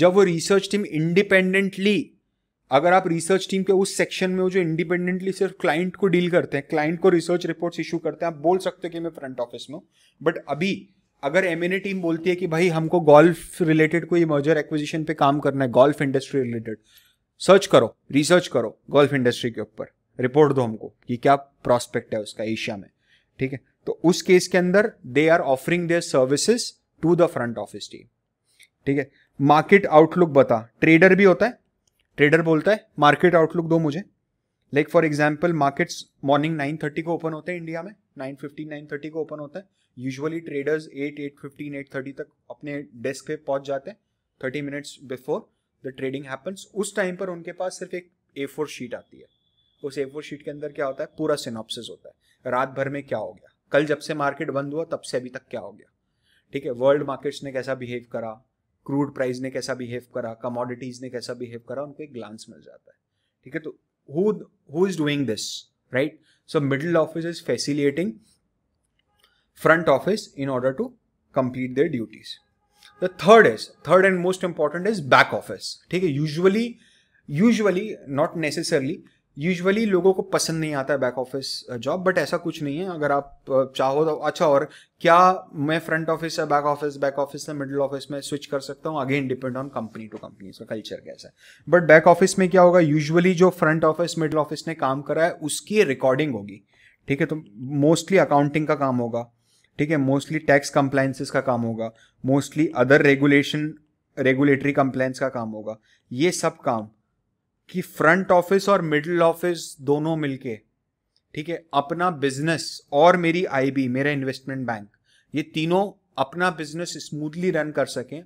जब वो रिसर्च टीम इंडिपेंडेंटली अगर आप रिसर्च टीम के उस सेक्शन में हो जो इंडिपेंडेंटली सिर्फ क्लाइंट को डील करते हैं क्लाइंट को रिसर्च रिपोर्ट्स इशू करते हैं आप बोल सकते हो कि मैं फ्रंट ऑफिस में हूँ बट अभी अगर एम टीम बोलती है कि भाई हमको गोल्फ रिलेटेड कोई मर्जर एक्विजिशन पे काम करना है गोल्फ इंडस्ट्री रिलेटेड सर्च करो रिसर्च करो गोल्फ इंडस्ट्री के ऊपर रिपोर्ट दो हमको कि क्या प्रॉस्पेक्ट है उसका एशिया में ठीक है तो उस केस के अंदर they are offering their services to the front office team ठीक है मार्केट आउटलुक बता ट्रेडर भी होता है ट्रेडर बोलता है मार्केट आउटलुक दो मुझे like for example markets morning nine thirty को ओपन होते हैं इंडिया में नाइन फिफ्टीन नाइन थर्टी को ओपन होता है usually traders at eight fifteen eight thirty तक अपने डेस्क पे पहुंच जाते हैं thirty minutes before the trading happens उस टाइम पर उनके पास सिर्फ एक ए फोर शीट आती है उस ए फोर शीट के अंदर क्या होता है पूरा सिनॉप्सिस होता है रात भर में क्या हो गया कल जब से मार्केट बंद हुआ तब से अभी तक क्या हो गया ठीक है वर्ल्ड मार्केट्स ने कैसा बिहेव करा क्रूड प्राइस ने कैसा बिहेव करा कमोडिटीज ने कैसा बिहेव करा उनको एक ग्लांस मिल जाता है ठीक है तो who is doing this right so middle office is facilitating front office in order to complete their duties the third is third and most important is back office ठीक है usually usually not necessarily usually लोगों को पसंद नहीं आता है back office job but ऐसा कुछ नहीं है अगर आप uh, चाहो तो अच्छा और क्या मैं फ्रंट ऑफिस या बैक ऑफिस बैक ऑफिस से मिडिल ऑफिस में स्विच कर सकता हूँ again depend on company to company इसका कल्चर कैसा है बट बैक ऑफिस में क्या होगा यूजुअली जो फ्रंट ऑफिस मिडिल ऑफिस ने काम करा है उसकी रिकॉर्डिंग होगी ठीक है तो मोस्टली अकाउंटिंग का काम होगा ठीक है मोस्टली टैक्स कंप्लाइंसिस का काम होगा mostly other regulation regulatory compliance का काम होगा ये सब काम कि फ्रंट ऑफिस और मिडिल ऑफिस दोनों मिलके ठीक है अपना बिजनेस और मेरी आईबी मेरा इन्वेस्टमेंट बैंक ये तीनों अपना बिजनेस स्मूथली रन कर सकें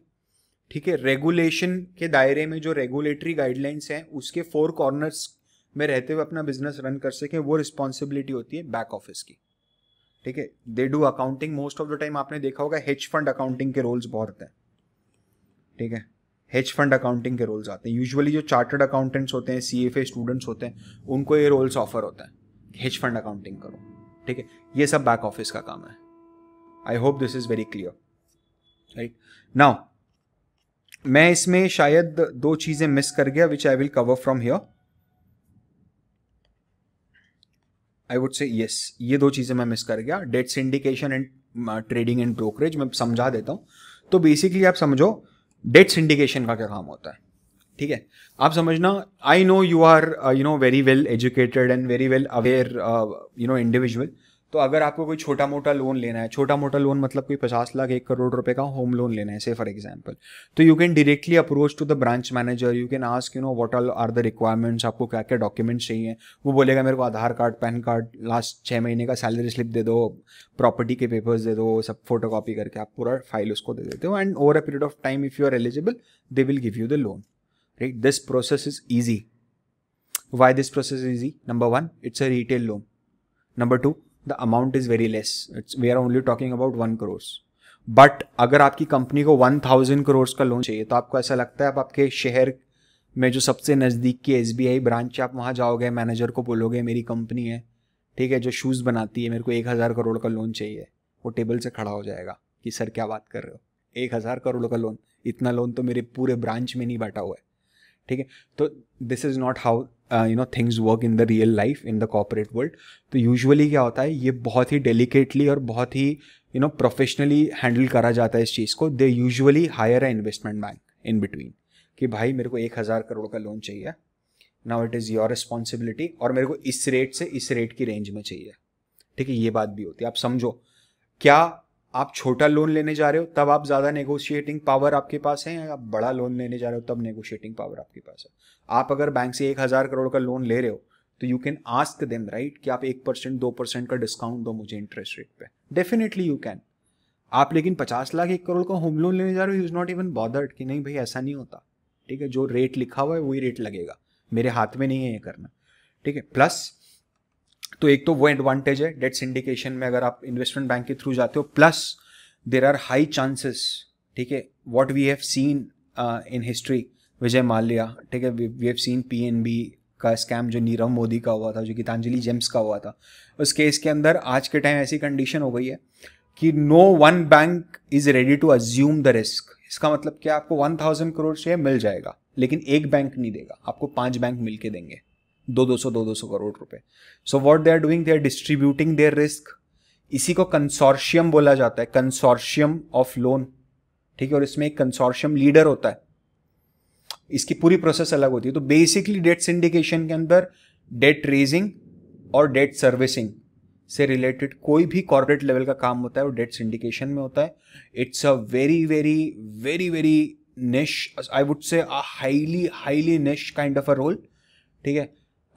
ठीक है रेगुलेशन के दायरे में जो रेगुलेटरी गाइडलाइंस हैं उसके फोर कॉर्नर्स में रहते हुए अपना बिजनेस रन कर सकें वो रिस्पॉन्सिबिलिटी होती है बैक ऑफिस की ठीक है they do accounting most of the time आपने देखा होगा हेज फंड अकाउंटिंग के रोल्स बहुत हैं ठीक है हेज फंड अकाउंटिंग के रोल्स आते हैं यूजुअली जो चार्टर्ड अकाउंटेंट्स होते हैं सी स्टूडेंट्स होते हैं उनको ये रोल्स ऑफर होता है हेज फंड अकाउंटिंग करो ठीक है ये सब बैक ऑफिस का काम है I hope this is very clear right now मैं इसमें शायद दो चीज़ें मिस कर गया which I will cover from here I would say yes ये दो चीज़ें मैं मिस कर गया debt syndication and trading and brokerage मैं समझा देता हूं तो बेसिकली आप समझो डेट सिंडिकेशन का क्या काम होता है ठीक है आप समझना I know you are you know very well educated and very well aware you know individual तो अगर आपको कोई छोटा मोटा लोन लेना है छोटा मोटा लोन मतलब कोई पचास लाख एक करोड़ रुपए का होम लोन लेना है से फॉर एग्जांपल तो you can directly approach to the branch manager you can ask you know what are are the requirements आपको क्या क्या डॉक्यूमेंट्स चाहिए वो बोलेगा मेरे को Aadhaar card PAN card last छः महीने का सैलरी स्लिप दे दो प्रॉपर्टी के पेपर्स दे दो सब फोटो कॉपी करके आप पूरा फाइल उसको दे देते हो and over a period of time if you are eligible they will give you the loan right this process is easy why this process is easy number one it's a retail loan number two the amount is very less it's we are only talking about one crores but अगर आपकी company को one thousand crores का loan चाहिए तो आपको ऐसा लगता है आप आपके शहर में जो सबसे नज़दीक की एस ब्रांच आप वहाँ जाओगे मैनेजर को बोलोगे मेरी कंपनी है ठीक है जो शूज़ बनाती है मेरे को एक हज़ार करोड़ का लोन चाहिए वो टेबल से खड़ा हो जाएगा कि सर क्या बात कर रहे हो एक हज़ार करोड़ का लोन इतना लोन तो मेरे पूरे ब्रांच में नहीं बैठा हुआ है ठीक है तो this is not how you know things work in the real life in the corporate world तो यूजुअली क्या होता है ये बहुत ही डेलिकेटली और बहुत ही यू नो प्रोफेशनली हैंडल करा जाता है इस चीज़ को they usually hire a investment bank in between कि भाई मेरे को एक हज़ार करोड़ का लोन चाहिए now it is your responsibility और मेरे को इस रेट से इस रेट की रेंज में चाहिए ठीक है ये बात भी होती है आप समझो क्या आप छोटा लोन लेने जा रहे हो तब आप ज़्यादा नेगोशिएटिंग पावर आपके पास है या आप बड़ा लोन लेने जा रहे हो तब नेगोशिएटिंग पावर आपके पास है आप अगर बैंक से एक हज़ार करोड़ का लोन ले रहे हो तो you can ask them right कि आप एक परसेंट दो परसेंट का डिस्काउंट दो मुझे इंटरेस्ट रेट पे डेफिनेटली यू कैन आप लेकिन पचास लाख एक करोड़ का होम लोन लेने जा रहे हो इज़ नॉट इवन बॉदर्ड कि नहीं भाई ऐसा नहीं होता ठीक है जो रेट लिखा हुआ है वही रेट लगेगा मेरे हाथ में नहीं है ये करना ठीक है प्लस तो एक तो वो एडवांटेज है डेट सिंडिकेशन में अगर आप इन्वेस्टमेंट बैंक के थ्रू जाते हो plus there are high chances ठीक है what we have seen in history Vijay Mallya ठीक है we have seen P N B का स्कैम जो नीरव मोदी का हुआ था जो गीतांजलि जेम्स का हुआ था उस केस के अंदर आज के टाइम ऐसी कंडीशन हो गई है कि no one bank is ready to assume the risk इसका मतलब क्या आपको वन थाउजेंड करोड़ से मिल जाएगा लेकिन एक बैंक नहीं देगा आपको पांच बैंक मिलके देंगे दो दो सौ दो दो सौ करोड़ रुपए so what they are doing they are distributing their risk इसी को कंसोर्शियम बोला जाता है कंसोर्शियम ऑफ लोन ठीक है और इसमें एक कंसोर्शियम लीडर होता है इसकी पूरी प्रोसेस अलग होती है तो बेसिकली डेट सिंडिकेशन के अंदर डेट रेजिंग और डेट सर्विसिंग से रिलेटेड कोई भी कॉर्पोरेट लेवल का काम होता है वो डेट सिंडिकेशन में होता है it's a very very very very niche I would say a highly highly niche kind of a role ठीक है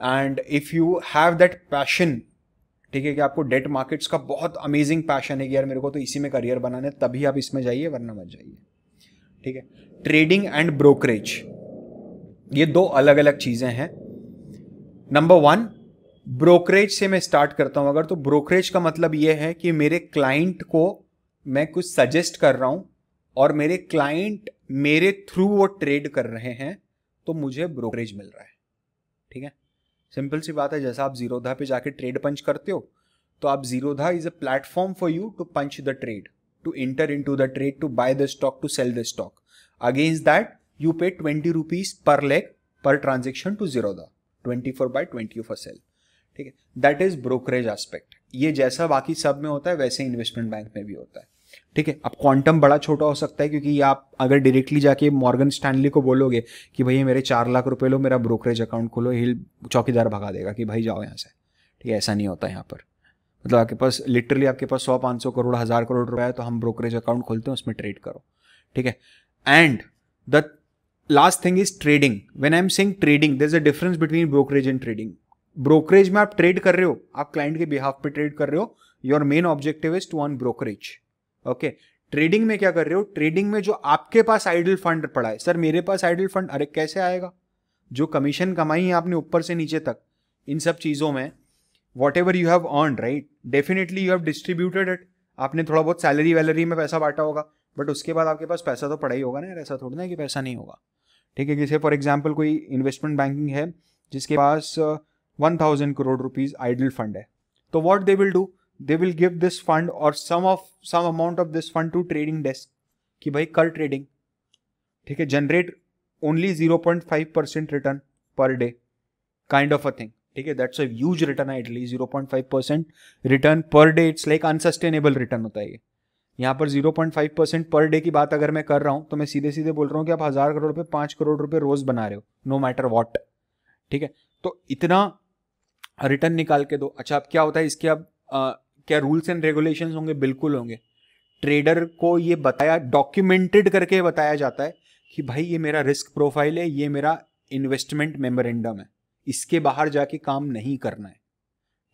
and if you have that passion ठीक है कि आपको डेट मार्केट्स का बहुत अमेजिंग पैशन है कि यार मेरे को तो इसी में करियर बनाना है तभी आप इसमें जाइए वरना मत जाइए ठीक है ट्रेडिंग एंड ब्रोकरेज ये दो अलग अलग चीज़ें हैं नंबर वन ब्रोकरेज से मैं स्टार्ट करता हूं अगर तो ब्रोकरेज का मतलब यह है कि मेरे क्लाइंट को मैं कुछ सजेस्ट कर रहा हूं और मेरे क्लाइंट मेरे थ्रू वो ट्रेड कर रहे हैं तो मुझे ब्रोकरेज मिल रहा है ठीक है सिंपल सी बात है जैसा आप जीरोधा पे जाके ट्रेड पंच करते हो तो आप Zerodha is a platform for you to punch the trade to enter into the trade to buy the stock to sell the stock against that you pay twenty rupees per leg per transaction to Zerodha twenty for buy twenty for sell ठीक है that is brokerage aspect ये जैसा बाकी सब में होता है वैसे इन्वेस्टमेंट बैंक में भी होता है ठीक है अब क्वांटम बड़ा छोटा हो सकता है क्योंकि आप अगर डायरेक्टली जाके मॉर्गन स्टैनली को बोलोगे कि भैया मेरे चार लाख रुपए लो मेरा ब्रोकरेज अकाउंट खोलो हिल चौकीदार भगा देगा कि भाई जाओ यहाँ से ठीक है ऐसा नहीं होता यहाँ पर मतलब आपके पास लिटरली आपके पास सौ पाँच सौ करोड़ हज़ार करोड़ रुपया है तो हम ब्रोकरेज अकाउंट खोलते हैं उसमें ट्रेड करो ठीक है and the last thing is trading when I am saying trading there is a difference between brokerage and trading brokerage में आप ट्रेड कर रहे हो आप क्लाइंट के बिहाफ पे ट्रेड कर रहे हो your main objective is to earn brokerage okay trading में क्या कर रहे हो ट्रेडिंग में जो आपके पास आइडल फंड पड़ा है सर मेरे पास आइडल फंड अरे कैसे आएगा जो कमीशन कमाई है आपने ऊपर से नीचे तक इन सब चीज़ों में whatever you have earn right definitely you have distributed it आपने थोड़ा बहुत सैलरी वैलरी में पैसा बांटा होगा बट उसके बाद आपके पास पैसा तो पड़ा ही होगा ना यार ऐसा थोड़ी ना कि पैसा नहीं होगा ठीक है जैसे फॉर एग्जाम्पल कोई इन्वेस्टमेंट बैंकिंग है जिसके पास one thousand crore rupees idle fund है तो what they will do they will give this fund और some of some amount of this fund to trading desk कि भाई कर ट्रेडिंग ठीक है generate only zero point five percent return per day kind of a thing ठीक है that's a huge return है इटली zero point five percent return per day it's like unsustainable return होता है ये यहाँ पर zero point five percent per day की बात अगर मैं कर रहा हूँ तो मैं सीधे सीधे बोल रहा हूँ कि आप हज़ार करोड़ रुपये पाँच करोड़ रुपये रोज बना रहे हो नो मैटर वॉट ठीक है तो इतना रिटर्न निकाल के दो अच्छा अब क्या होता है इसके अब क्या रूल्स एंड रेगुलेशन होंगे बिल्कुल होंगे ट्रेडर को ये बताया डॉक्यूमेंटेड करके बताया जाता है कि भाई ये मेरा रिस्क प्रोफाइल है ये मेरा इन्वेस्टमेंट मेमोरेंडम है इसके बाहर जाके काम नहीं करना है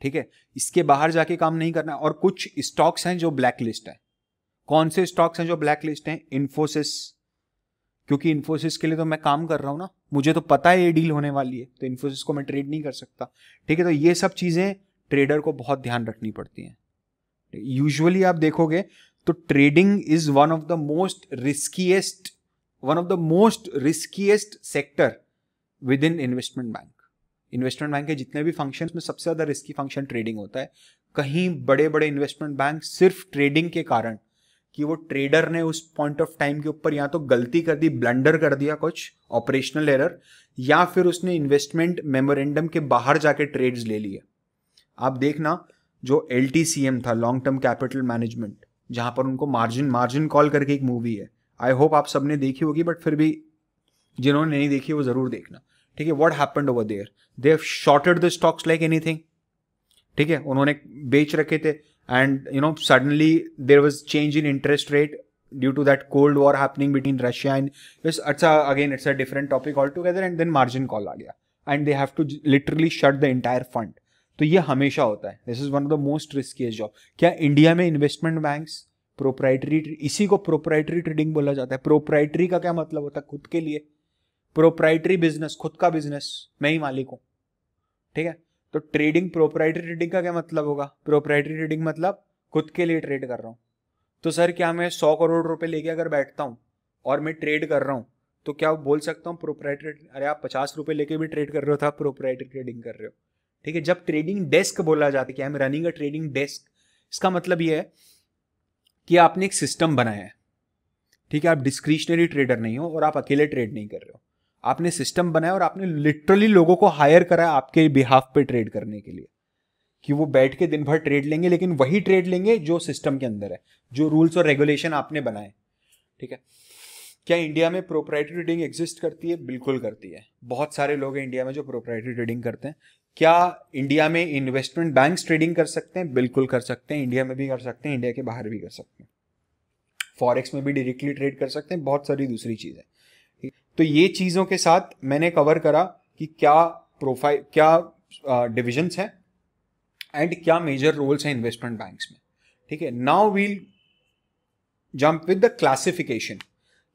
ठीक है इसके बाहर जाके काम नहीं करना है और कुछ स्टॉक्स हैं जो ब्लैक लिस्ट है कौन से स्टॉक्स हैं जो ब्लैक लिस्ट हैं इन्फोसिस क्योंकि इन्फोसिस के लिए तो मैं काम कर रहा हूँ ना मुझे तो पता है ये डील होने वाली है तो इन्फोसिस को मैं ट्रेड नहीं कर सकता ठीक है तो ये सब चीज़ें ट्रेडर को बहुत ध्यान रखनी पड़ती हैं यूजुअली आप देखोगे तो trading is one of the most riskiest one of the most riskiest sector within investment bank investment bank के जितने भी फंक्शन में सबसे ज्यादा रिस्की फंक्शन ट्रेडिंग होता है कहीं बड़े बड़े इन्वेस्टमेंट बैंक सिर्फ ट्रेडिंग के कारण कि वो ट्रेडर ने उस पॉइंट ऑफ टाइम के ऊपर या तो गलती कर दी ब्लंडर कर दिया कुछ ऑपरेशनल एरर या फिर उसने इन्वेस्टमेंट मेमोरेंडम के बाहर जाके ट्रेड्स ले लिए आप देखना जो एल था लॉन्ग टर्म कैपिटल मैनेजमेंट जहाँ पर उनको मार्जिन मार्जिन कॉल करके एक मूवी है आई होप आप सबने देखी होगी बट फिर भी जिन्होंने नहीं देखी वो ज़रूर देखना ठीक है what happened over there they have shorted the stocks like any ठीक है उन्होंने बेच रखे थे and you know suddenly there was change in interest rate due to that cold war happening between Russia and अच्छा again it's a different topic all together and then margin call आ गया and they have to literally shut the entire fund तो ये हमेशा होता है this is one of the most riskiest job क्या India में इन्वेस्टमेंट बैंक प्रोप्राइटरी इसी को प्रोप्राइटरी ट्रेडिंग बोला जाता है प्रोप्राइटरी का क्या मतलब होता है खुद के लिए प्रोप्राइटरी बिजनेस खुद का बिजनेस मैं ही मालिक हूँ ठीक है तो ट्रेडिंग प्रोप्राइटरी ट्रेडिंग का क्या मतलब होगा प्रोप्राइटरी ट्रेडिंग मतलब खुद के लिए ट्रेड कर रहा हूँ तो सर क्या मैं सौ करोड़ रुपए लेके अगर बैठता हूं और मैं ट्रेड कर रहा हूँ तो क्या बोल सकता हूँ प्रोप्राइटरी अरे आप पचास रुपए लेके भी ट्रेड कर रहे हो था प्रोप्राइटरी ट्रेडिंग कर रहे हो ठीक है जब ट्रेडिंग डेस्क बोला जाता है कि I am running a trading desk इसका मतलब यह है कि आपने एक सिस्टम बनाया है ठीक है आप डिस्क्रिशनरी ट्रेडर नहीं हो और आप अकेले ट्रेड नहीं कर रहे हो आपने सिस्टम बनाया और आपने लिटरली लोगों को हायर करा है आपके बिहाफ पे ट्रेड करने के लिए कि वो बैठ के दिन भर ट्रेड लेंगे लेकिन वही ट्रेड लेंगे जो सिस्टम के अंदर है जो रूल्स और रेगुलेशन आपने बनाए ठीक है क्या इंडिया में प्रोप्राइटरी ट्रेडिंग एग्जिस्ट करती है बिल्कुल करती है बहुत सारे लोग हैं इंडिया में जो प्रोप्राइटरी ट्रेडिंग करते हैं क्या इंडिया में इन्वेस्टमेंट बैंक ट्रेडिंग कर सकते हैं बिल्कुल कर सकते हैं इंडिया में भी कर सकते हैं इंडिया के बाहर भी कर सकते हैं फॉरेक्स में भी डायरेक्टली ट्रेड कर सकते हैं बहुत सारी दूसरी चीज़ें तो ये चीज़ों के साथ मैंने कवर करा कि क्या प्रोफाइल क्या डिविजन्स हैं एंड क्या मेजर रोल्स हैं इन्वेस्टमेंट बैंक्स में ठीक है now we'll jump with the classification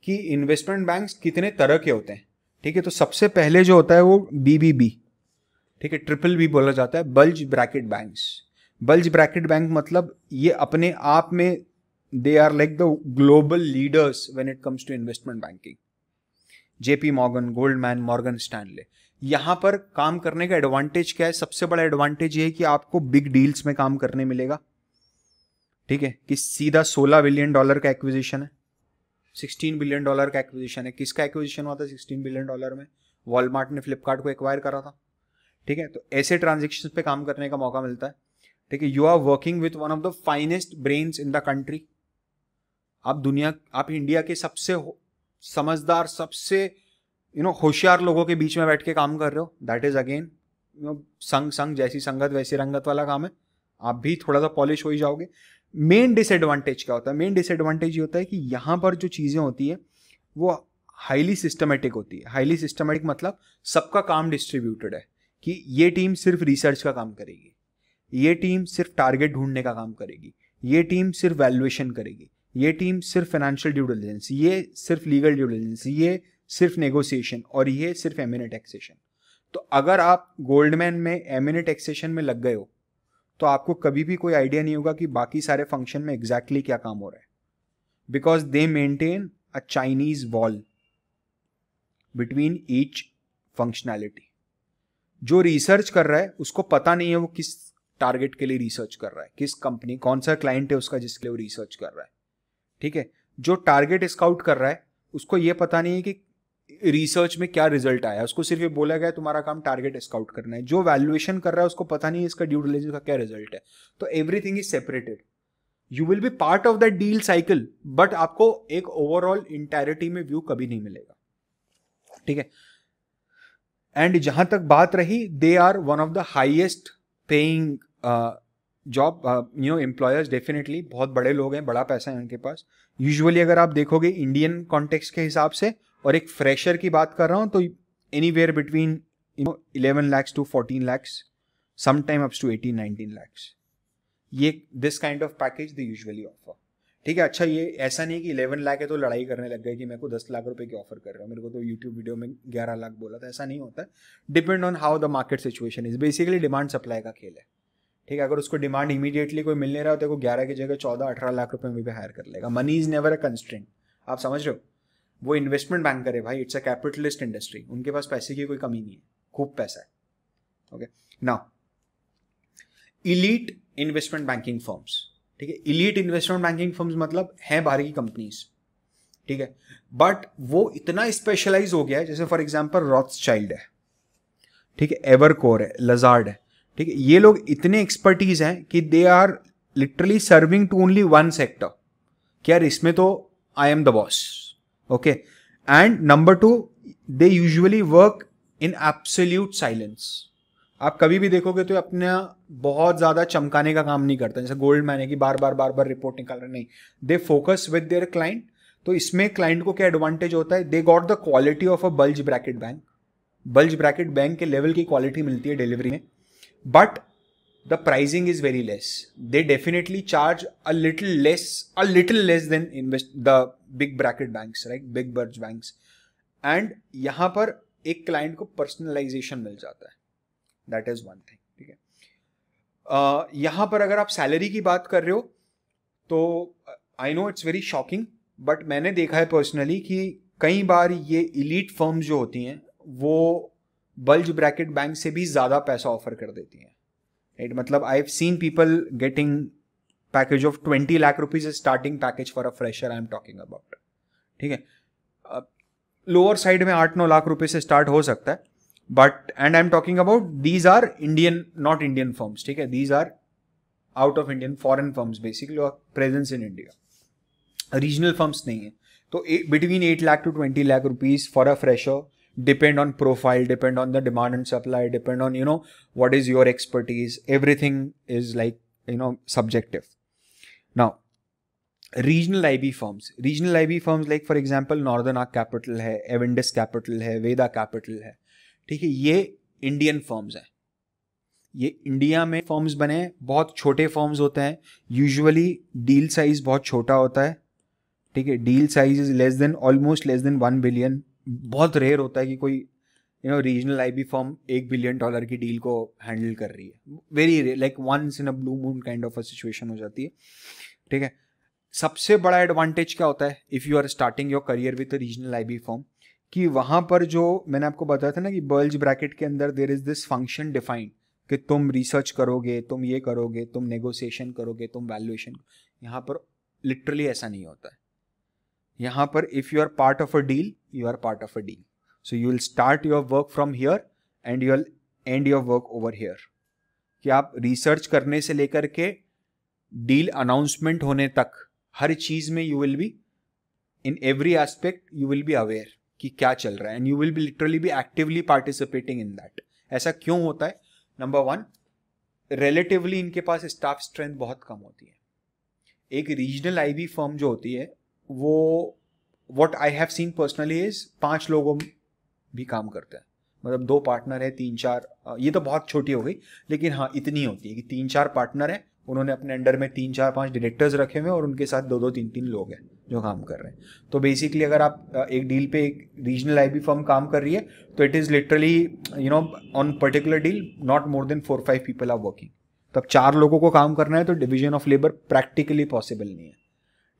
कि इन्वेस्टमेंट बैंक्स कितने तरह के होते हैं ठीक है तो सबसे पहले जो होता है वो बीबीबी ठीक है ट्रिपल भी बोला जाता है bulge bracket banks bulge bracket bank मतलब ये अपने आप में they are like the global leaders when it comes to investment banking JP Morgan Goldman Morgan Stanley यहां पर काम करने का एडवांटेज क्या है सबसे बड़ा एडवांटेज ये है कि आपको बिग डील्स में काम करने मिलेगा ठीक है कि सीधा 16 बिलियन डॉलर का एक्विजिशन है 16 बिलियन डॉलर का एक्विजिशन है किसका एक्विजिशन हुआ था 16 बिलियन डॉलर में वॉलमार्ट ने फ्लिपकार्ट को एक्वायर करा था ठीक है तो ऐसे ट्रांजेक्शन पे काम करने का मौका मिलता है ठीक है you are working with one of the finest brains in the country आप दुनिया आप इंडिया के सबसे समझदार सबसे यू नो होशियार लोगों के बीच में बैठ के काम कर रहे हो that is again you know संग संग जैसी संगत वैसी रंगत वाला काम है आप भी थोड़ा सा पॉलिश हो ही जाओगे मेन डिसएडवांटेज क्या होता है मेन डिसएडवांटेज ये होता है कि यहाँ पर जो चीज़ें होती है वो हाईली सिस्टमेटिक होती है हाईली सिस्टमेटिक मतलब सबका काम डिस्ट्रीब्यूटेड है कि ये टीम सिर्फ रिसर्च का काम करेगी ये टीम सिर्फ टारगेट ढूंढने का काम करेगी ये टीम सिर्फ वैल्यूएशन करेगी ये टीम सिर्फ फाइनेंशियल ड्यू डिलिजेंस ये सिर्फ लीगल ड्यू डिलिजेंस ये सिर्फ नेगोशिएशन और ये सिर्फ एमिनेट टैक्सेशन तो अगर आप गोल्डमैन में एमिनेट टैक्सेशन में लग गए हो तो आपको कभी भी कोई आइडिया नहीं होगा कि बाकी सारे फंक्शन में एग्जैक्टली exactly क्या काम हो रहा है because they maintain a Chinese wall between each functionality जो रिसर्च कर रहा है उसको पता नहीं है वो किस टारगेट के लिए रिसर्च कर रहा है किस कंपनी कौन सा क्लाइंट है उसका जिसके लिए वो रिसर्च कर रहा है ठीक है जो टारगेट स्काउट कर रहा है उसको ये पता नहीं है कि रिसर्च में क्या रिजल्ट आया उसको सिर्फ ये बोला गया तुम्हारा काम टारगेट स्काउट करना है जो वैल्यूएशन कर रहा है उसको पता नहीं है इसका ड्यू डिलीजेंस का क्या रिजल्ट है तो everything is separated you will be part of the deal cycle but आपको एक ओवरऑल इंटायरिटी में व्यू कभी नहीं मिलेगा ठीक है एंड जहाँ तक बात रही they are one of the highest paying job you know employers definitely बहुत बड़े लोग हैं बड़ा पैसा है उनके पास यूजुअली अगर आप देखोगे इंडियन कॉन्टेक्स्ट के हिसाब से और एक फ्रेशर की बात कर रहा हूँ तो anywhere between you know eleven lakhs to fourteen lakhs sometime ups to eighteen nineteen lakhs ये this kind of package they usually offer ठीक है अच्छा ये ऐसा नहीं कि इलेवन लाख है तो लड़ाई करने लग गए कि मेरे को दस लाख रुपए की ऑफर कर रहा हूँ मेरे को तो यूट्यूब वीडियो में ग्यारह लाख बोला था ऐसा नहीं होता depend on how the market situation is basically demand supply का खेल है ठीक है अगर उसको डिमांड इमीडिएटली कोई मिलने रहा हो तो ग्यारह की जगह चौदह अठारह लाख रुपए में भी हायर कर लेगा money is never a constraint आप समझ रहे हो वो इन्वेस्टमेंट बैंक है भाई इट्स अ कैपिटलिस्ट इंडस्ट्री उनके पास पैसे की कोई कमी नहीं है खूब पैसा है okay now elite investment banking firms ठीक है इलीट इन्वेस्टमेंट बैंकिंग फर्म्स मतलब हैं बाहर की कंपनीज ठीक है बट वो इतना स्पेशलाइज हो गया है जैसे फॉर एग्जाम्पल रॉथ्स चाइल्ड है ठीक है एवरकोर है लजार्ड है ठीक है ये लोग इतने एक्सपर्टीज हैं कि they are literally serving to only one sector क्यार इसमें तो I am the boss okay and number two they usually work in absolute silence आप कभी भी देखोगे तो अपने बहुत ज़्यादा चमकाने का काम नहीं करता जैसे गोल्ड मैन है कि बार बार बार बार रिपोर्ट निकाल रहे नहीं they focus with their client तो इसमें क्लाइंट को क्या एडवांटेज होता है they got the quality of a bulge bracket bank bulge bracket bank के लेवल की क्वालिटी मिलती है डिलीवरी में but the pricing is very less they definitely charge a little less a little less than invest the big bracket banks right big bulge banks and यहाँ पर एक client को personalisation मिल जाता है दैट इज वन थिंग ठीक है uh, यहां पर अगर आप सैलरी की बात कर रहे हो तो I know it's very shocking but मैंने देखा है पर्सनली कि कई बार ये इलीट फर्म जो होती हैं वो बल्ज ब्रैकेट बैंक से भी ज़्यादा पैसा ऑफर कर देती हैं राइट मतलब I have seen people getting package of twenty lakh rupees starting package for a fresher I am talking about ठीक है लोअर uh, साइड में आठ नौ लाख रुपए से स्टार्ट हो सकता है but and i'm talking about these are indian not indian firms ठीक these are out of indian foreign firms basically or presence in india regional firms नहीं So between 8 lakh to 20 lakh rupees for a fresher depend on profile depend on the demand and supply depend on you know what is your expertise everything is like you know subjective now regional IB firms. Regional IB firms like for example Northern Arc Capital है, Capital Veda Capital ठीक है ये Indian forms हैं ये India में forms बने बहुत छोटे फॉर्म्स होते हैं यूजुअली डील साइज बहुत छोटा होता है ठीक है deal size is less than almost less than one billion बहुत रेयर होता है कि कोई you know regional I B firm एक बिलियन डॉलर की डील को हैंडल कर रही है very rare like once in a blue moon kind of a situation हो जाती है ठीक है सबसे बड़ा एडवांटेज क्या होता है if you are starting your career with regional I B firm कि वहां पर जो मैंने आपको बताया था ना कि बल्ज ब्रैकेट के अंदर there is this function defined कि तुम रिसर्च करोगे तुम ये करोगे तुम नेगोशिएशन करोगे तुम वैल्यूएशन यहाँ पर लिटरली ऐसा नहीं होता है यहाँ पर if you are part of a deal you are part of a deal so you will start your work from here and you will end your work over here कि आप रिसर्च करने से लेकर के डील अनाउंसमेंट होने तक हर चीज़ में you will be in every aspect you will be aware कि क्या चल रहा है and you will be literally be actively participating in that ऐसा क्यों होता है नंबर वन रिलेटिवली इनके पास स्टाफ स्ट्रेंथ बहुत कम होती है एक रीजनल आईबी फर्म जो होती है वो what I have seen personally is पांच लोगों भी काम करते हैं मतलब दो पार्टनर है तीन चार ये तो बहुत छोटी हो गई लेकिन हाँ इतनी होती है कि तीन चार पार्टनर हैं उन्होंने अपने अंडर में तीन चार पांच डायरेक्टर्स रखे हुए हैं और उनके साथ दो दो तीन तीन लोग हैं जो काम कर रहे हैं तो बेसिकली अगर आप एक डील पे एक रीजनल आई फर्म काम कर रही है तो it is literally you know on particular deal not more than four five people are working तो अब चार लोगों को काम करना है तो division of labour practically possible नहीं है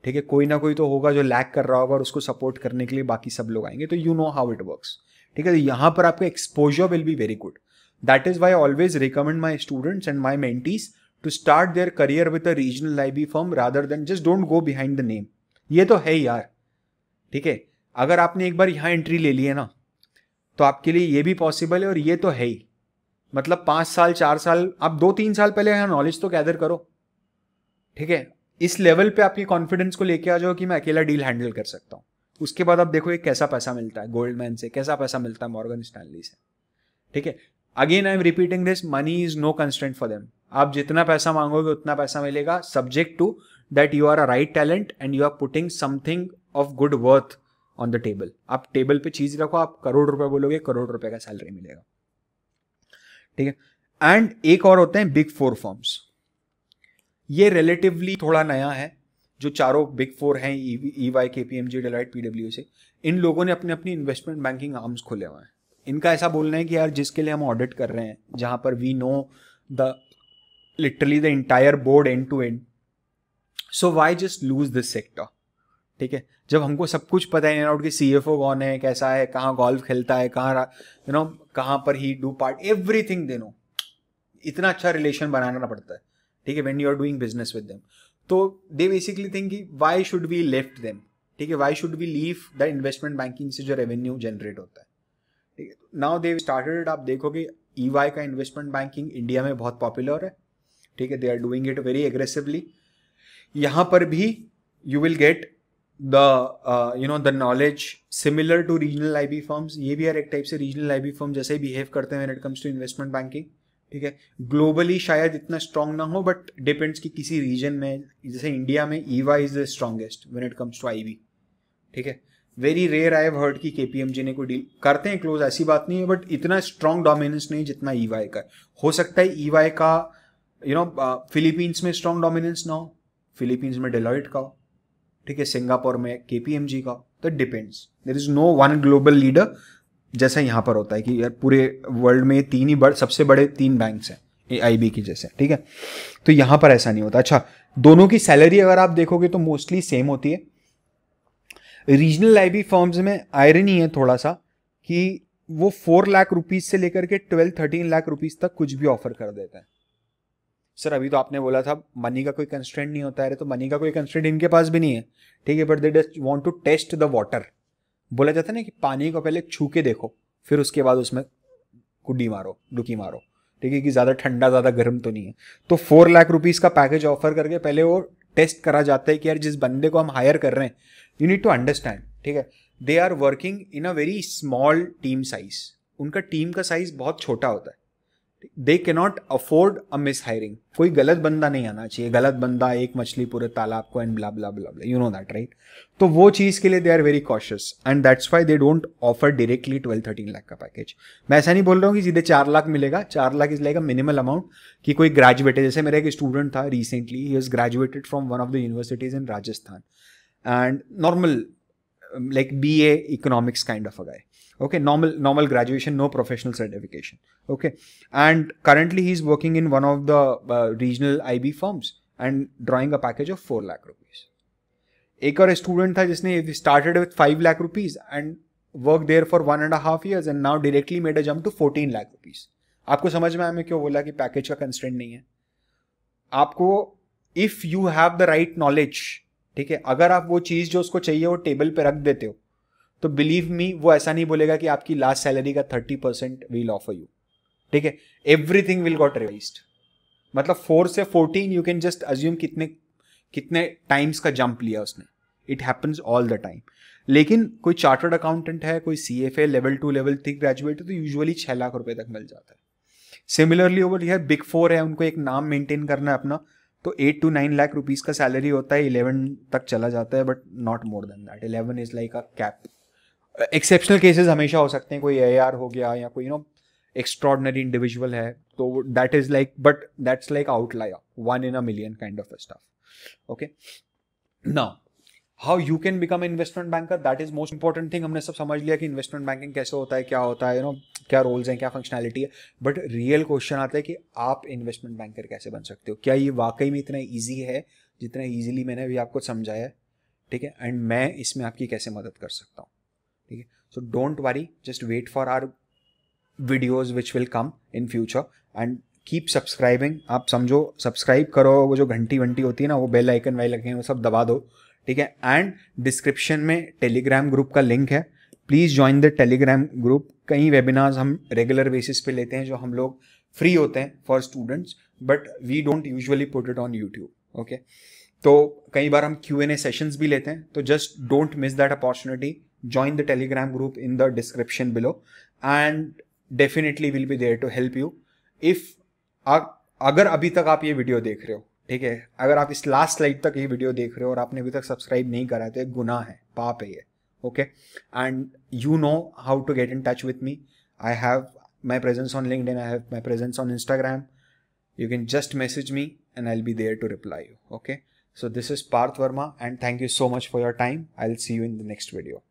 ठीक है कोई ना कोई तो होगा जो लैक कर रहा होगा और उसको सपोर्ट करने के लिए बाकी सब लोग आएंगे तो you know how it work ठीक है तो यहाँ पर आपका exposure will be very good that is why always recommend my students and my mentees to start their career with a regional IB firm rather than just don't go behind the name ये तो है ही यार ठीक है अगर आपने एक बार यहाँ एंट्री ले ली है ना तो आपके लिए ये भी पॉसिबल है और ये तो है ही मतलब पाँच साल चार साल आप दो तीन साल पहले यहाँ नॉलेज तो गैदर करो ठीक है इस लेवल पे आपकी कॉन्फिडेंस को लेके आ जाओ कि मैं अकेला डील हैंडल कर सकता हूँ उसके बाद आप देखो ये कैसा पैसा मिलता है गोल्डमैन से कैसा पैसा मिलता है मॉर्गन स्टैनली से ठीक है again I am repeating this money is no constant for them आप जितना पैसा मांगोगे उतना पैसा मिलेगा subject to that you are a right talent and you are putting something of good worth on the table आप टेबल पे चीज रखो आप करोड़ रुपए बोलोगे करोड़ रुपए का सैलरी मिलेगा ठीक है एंड एक और होते हैं बिग फोर फॉर्म्स ये रिलेटिवली थोड़ा नया है जो चारों बिग फोर हैं E Y K P M G Deloitte P W C इन लोगों ने अपने अपनी इन्वेस्टमेंट बैंकिंग आर्म्स खोले हुए हैं इनका ऐसा बोलना है कि यार जिसके लिए हम ऑडिट कर रहे हैं जहां पर we know the literally the entire board end to end so why just lose this sector ठीक है जब हमको सब कुछ पता है आउट कि सी एफ ओ कौन है कैसा है कहाँ गोल्फ खेलता है कहाँ यू नो कहाँ पर ही do part everything they know इतना अच्छा रिलेशन बनाना पड़ता है ठीक है when you are doing business with them तो दे बेसिकली थिंक कि why should we left them ठीक है why should we leave the investment banking से जो रेवेन्यू जनरेट होता है ठीक है नाउ देव स्टार्टेड आप देखोगे ई वाई e का इन्वेस्टमेंट बैंकिंग इंडिया में बहुत पॉपुलर है ठीक है they are doing it very aggressively यहाँ पर भी you will get the you know the knowledge similar to regional I B firms ये भी हर एक टाइप से रीजनल आई बी फर्म जैसे ही बिहेव करते हैं it comes to investment banking ठीक है ग्लोबली शायद इतना स्ट्रांग ना हो बट डिपेंड्स कि किसी रीजन में जैसे इंडिया में EY is the strongest when it comes to IB ठीक है very rare I have heard M G ने कोई डील करते हैं क्लोज ऐसी बात नहीं है बट इतना स्ट्रांग डोमिनेंस नहीं जितना ईवाई का हो सकता है ईवाई का यू नो फिलीपींस में स्ट्रांग डोमिनेंस ना हो फिलीपींस में डेलॉइट का ठीक है सिंगापुर में के का तो depends there is no one global leader जैसा यहाँ पर होता है कि यार पूरे वर्ल्ड में तीन ही बड़, सबसे बड़े तीन बैंक हैं आई की जैसे ठीक है तो यहां पर ऐसा नहीं होता अच्छा दोनों की सैलरी अगर आप देखोगे तो मोस्टली सेम होती है रीजनल आई बी फॉर्म्स में आयरन ही है थोड़ा सा कि वो फोर लाख रुपीज से लेकर के ट्वेल्व थर्टीन लाख रुपीज तक कुछ भी ऑफर कर देता है सर अभी तो आपने बोला था मनी का कोई कंस्टेंट नहीं होता है तो मनी का कोई कंस्टेंट इनके पास भी नहीं है ठीक है but they doesn't want to test the water बोला जाता है ना कि पानी को पहले छू के देखो फिर उसके बाद उसमें कुड्डी मारो डुकी मारो ठीक है कि ज़्यादा ठंडा ज़्यादा गर्म तो नहीं है तो फोर लाख रुपीज़ का पैकेज ऑफर करके पहले वो टेस्ट करा जाता है कि यार जिस बंदे को हम हायर कर रहे हैं यू नीड टू अंडरस्टैंड ठीक है they are working in a very small team size उनका टीम का साइज बहुत छोटा होता है they can not afford a mis hiring कोई गलत बंदा नहीं आना चाहिए गलत बंदा एक मछली पूरे तालाब को and blah blah you know that right तो वो चीज़ के लिए they are very cautious and that's why they don't offer directly twelve thirteen lakh का पैकेज मैं ऐसा नहीं बोल रहा हूँ कि सीधे चार लाख मिलेगा चार lakh is like a minimal amount कि कोई ग्रेजुएट है जैसे मेरा एक स्टूडेंट था रिसेंटली ही is graduated from one of the universities in Rajasthan and normal like B A economics kind of a guy okay normal normal graduation no professional certification okay and currently he's working in one of the uh, regional ib firms and drawing a package of 4 lakh rupees एक और student था जिसने started with five lakh rupees and work there for one and half years and now directly made a jump to fourteen lakh rupees आपको समझ में आया मैं क्यों बोला कि पैकेज का कंस्टेंट नहीं है आपको if you have the right knowledge ठीक है अगर आप वो चीज जो उसको चाहिए वो टेबल पे रख देते हो तो बिलीव मी वो ऐसा नहीं बोलेगा कि आपकी लास्ट सैलरी का thirty percent will offer you ठीक है एवरीथिंग विल गॉट रिवाइज मतलब फोर से fourteen you can just assume कितने कितने टाइम्स का जंप लिया उसने it happens all the time लेकिन कोई चार्टर्ड अकाउंटेंट है कोई C F A level two level three graduate है तो यूजुअली छः लाख रुपए तक मिल जाता है similarly over here big four है उनको एक नाम मेंटेन करना है अपना तो eight to nine lakh rupees का सैलरी होता है इलेवन तक चला जाता है but not more than that eleven is like a cap exceptional cases हमेशा हो सकते हैं कोई ए हो गया या कोई यू नो एक्स्ट्रॉडनरी इंडिविजुअल है तो that is like but that's like outlier one in a million kind of stuff okay now how you can become investment banker that is most important thing हमने सब समझ लिया कि investment banking कैसे होता है क्या होता है यू नो क्या रोल्स हैं क्या फंक्शनैलिटी है बट रियल क्वेश्चन आता है कि आप इन्वेस्टमेंट बैंकर कैसे बन सकते हो क्या ये वाकई में इतना ईजी है जितना ईजिली मैंने अभी आपको समझाया है ठीक है एंड मैं इसमें आपकी कैसे मदद कर सकता हूँ ठीक है so don't worry just wait for our videos which will come in future and keep subscribing आप समझो सब्सक्राइब करो वो जो घंटी वंटी होती है ना वो बेल आइकन वाई लगे वो सब दबा दो ठीक है एंड डिस्क्रिप्शन में टेलीग्राम ग्रुप का लिंक है please join the Telegram group कई वेबिनार्स हम रेगुलर बेसिस पे लेते हैं जो हम लोग फ्री होते हैं for students but we don't usually put it on YouTube okay तो कई बार हम क्यू एन ए सेशंस भी लेते हैं तो just don't miss that opportunity join the telegram group in the description below and definitely will be there to help you if अगर अभी तक आप ये वीडियो देख रहे हो ठीक है अगर आप इस लास्ट स्लाइड तक ये वीडियो देख रहे हो और आपने अभी तक सब्सक्राइब नहीं करा तो एक गुना है पाप है ये okay and you know how to get in touch with me I have my presence on LinkedIn, I have my presence on Instagram. You can just message me and I'll be there to reply you. Okay. So this is Parth Verma and thank you so much for your time. I'll see you in the next video.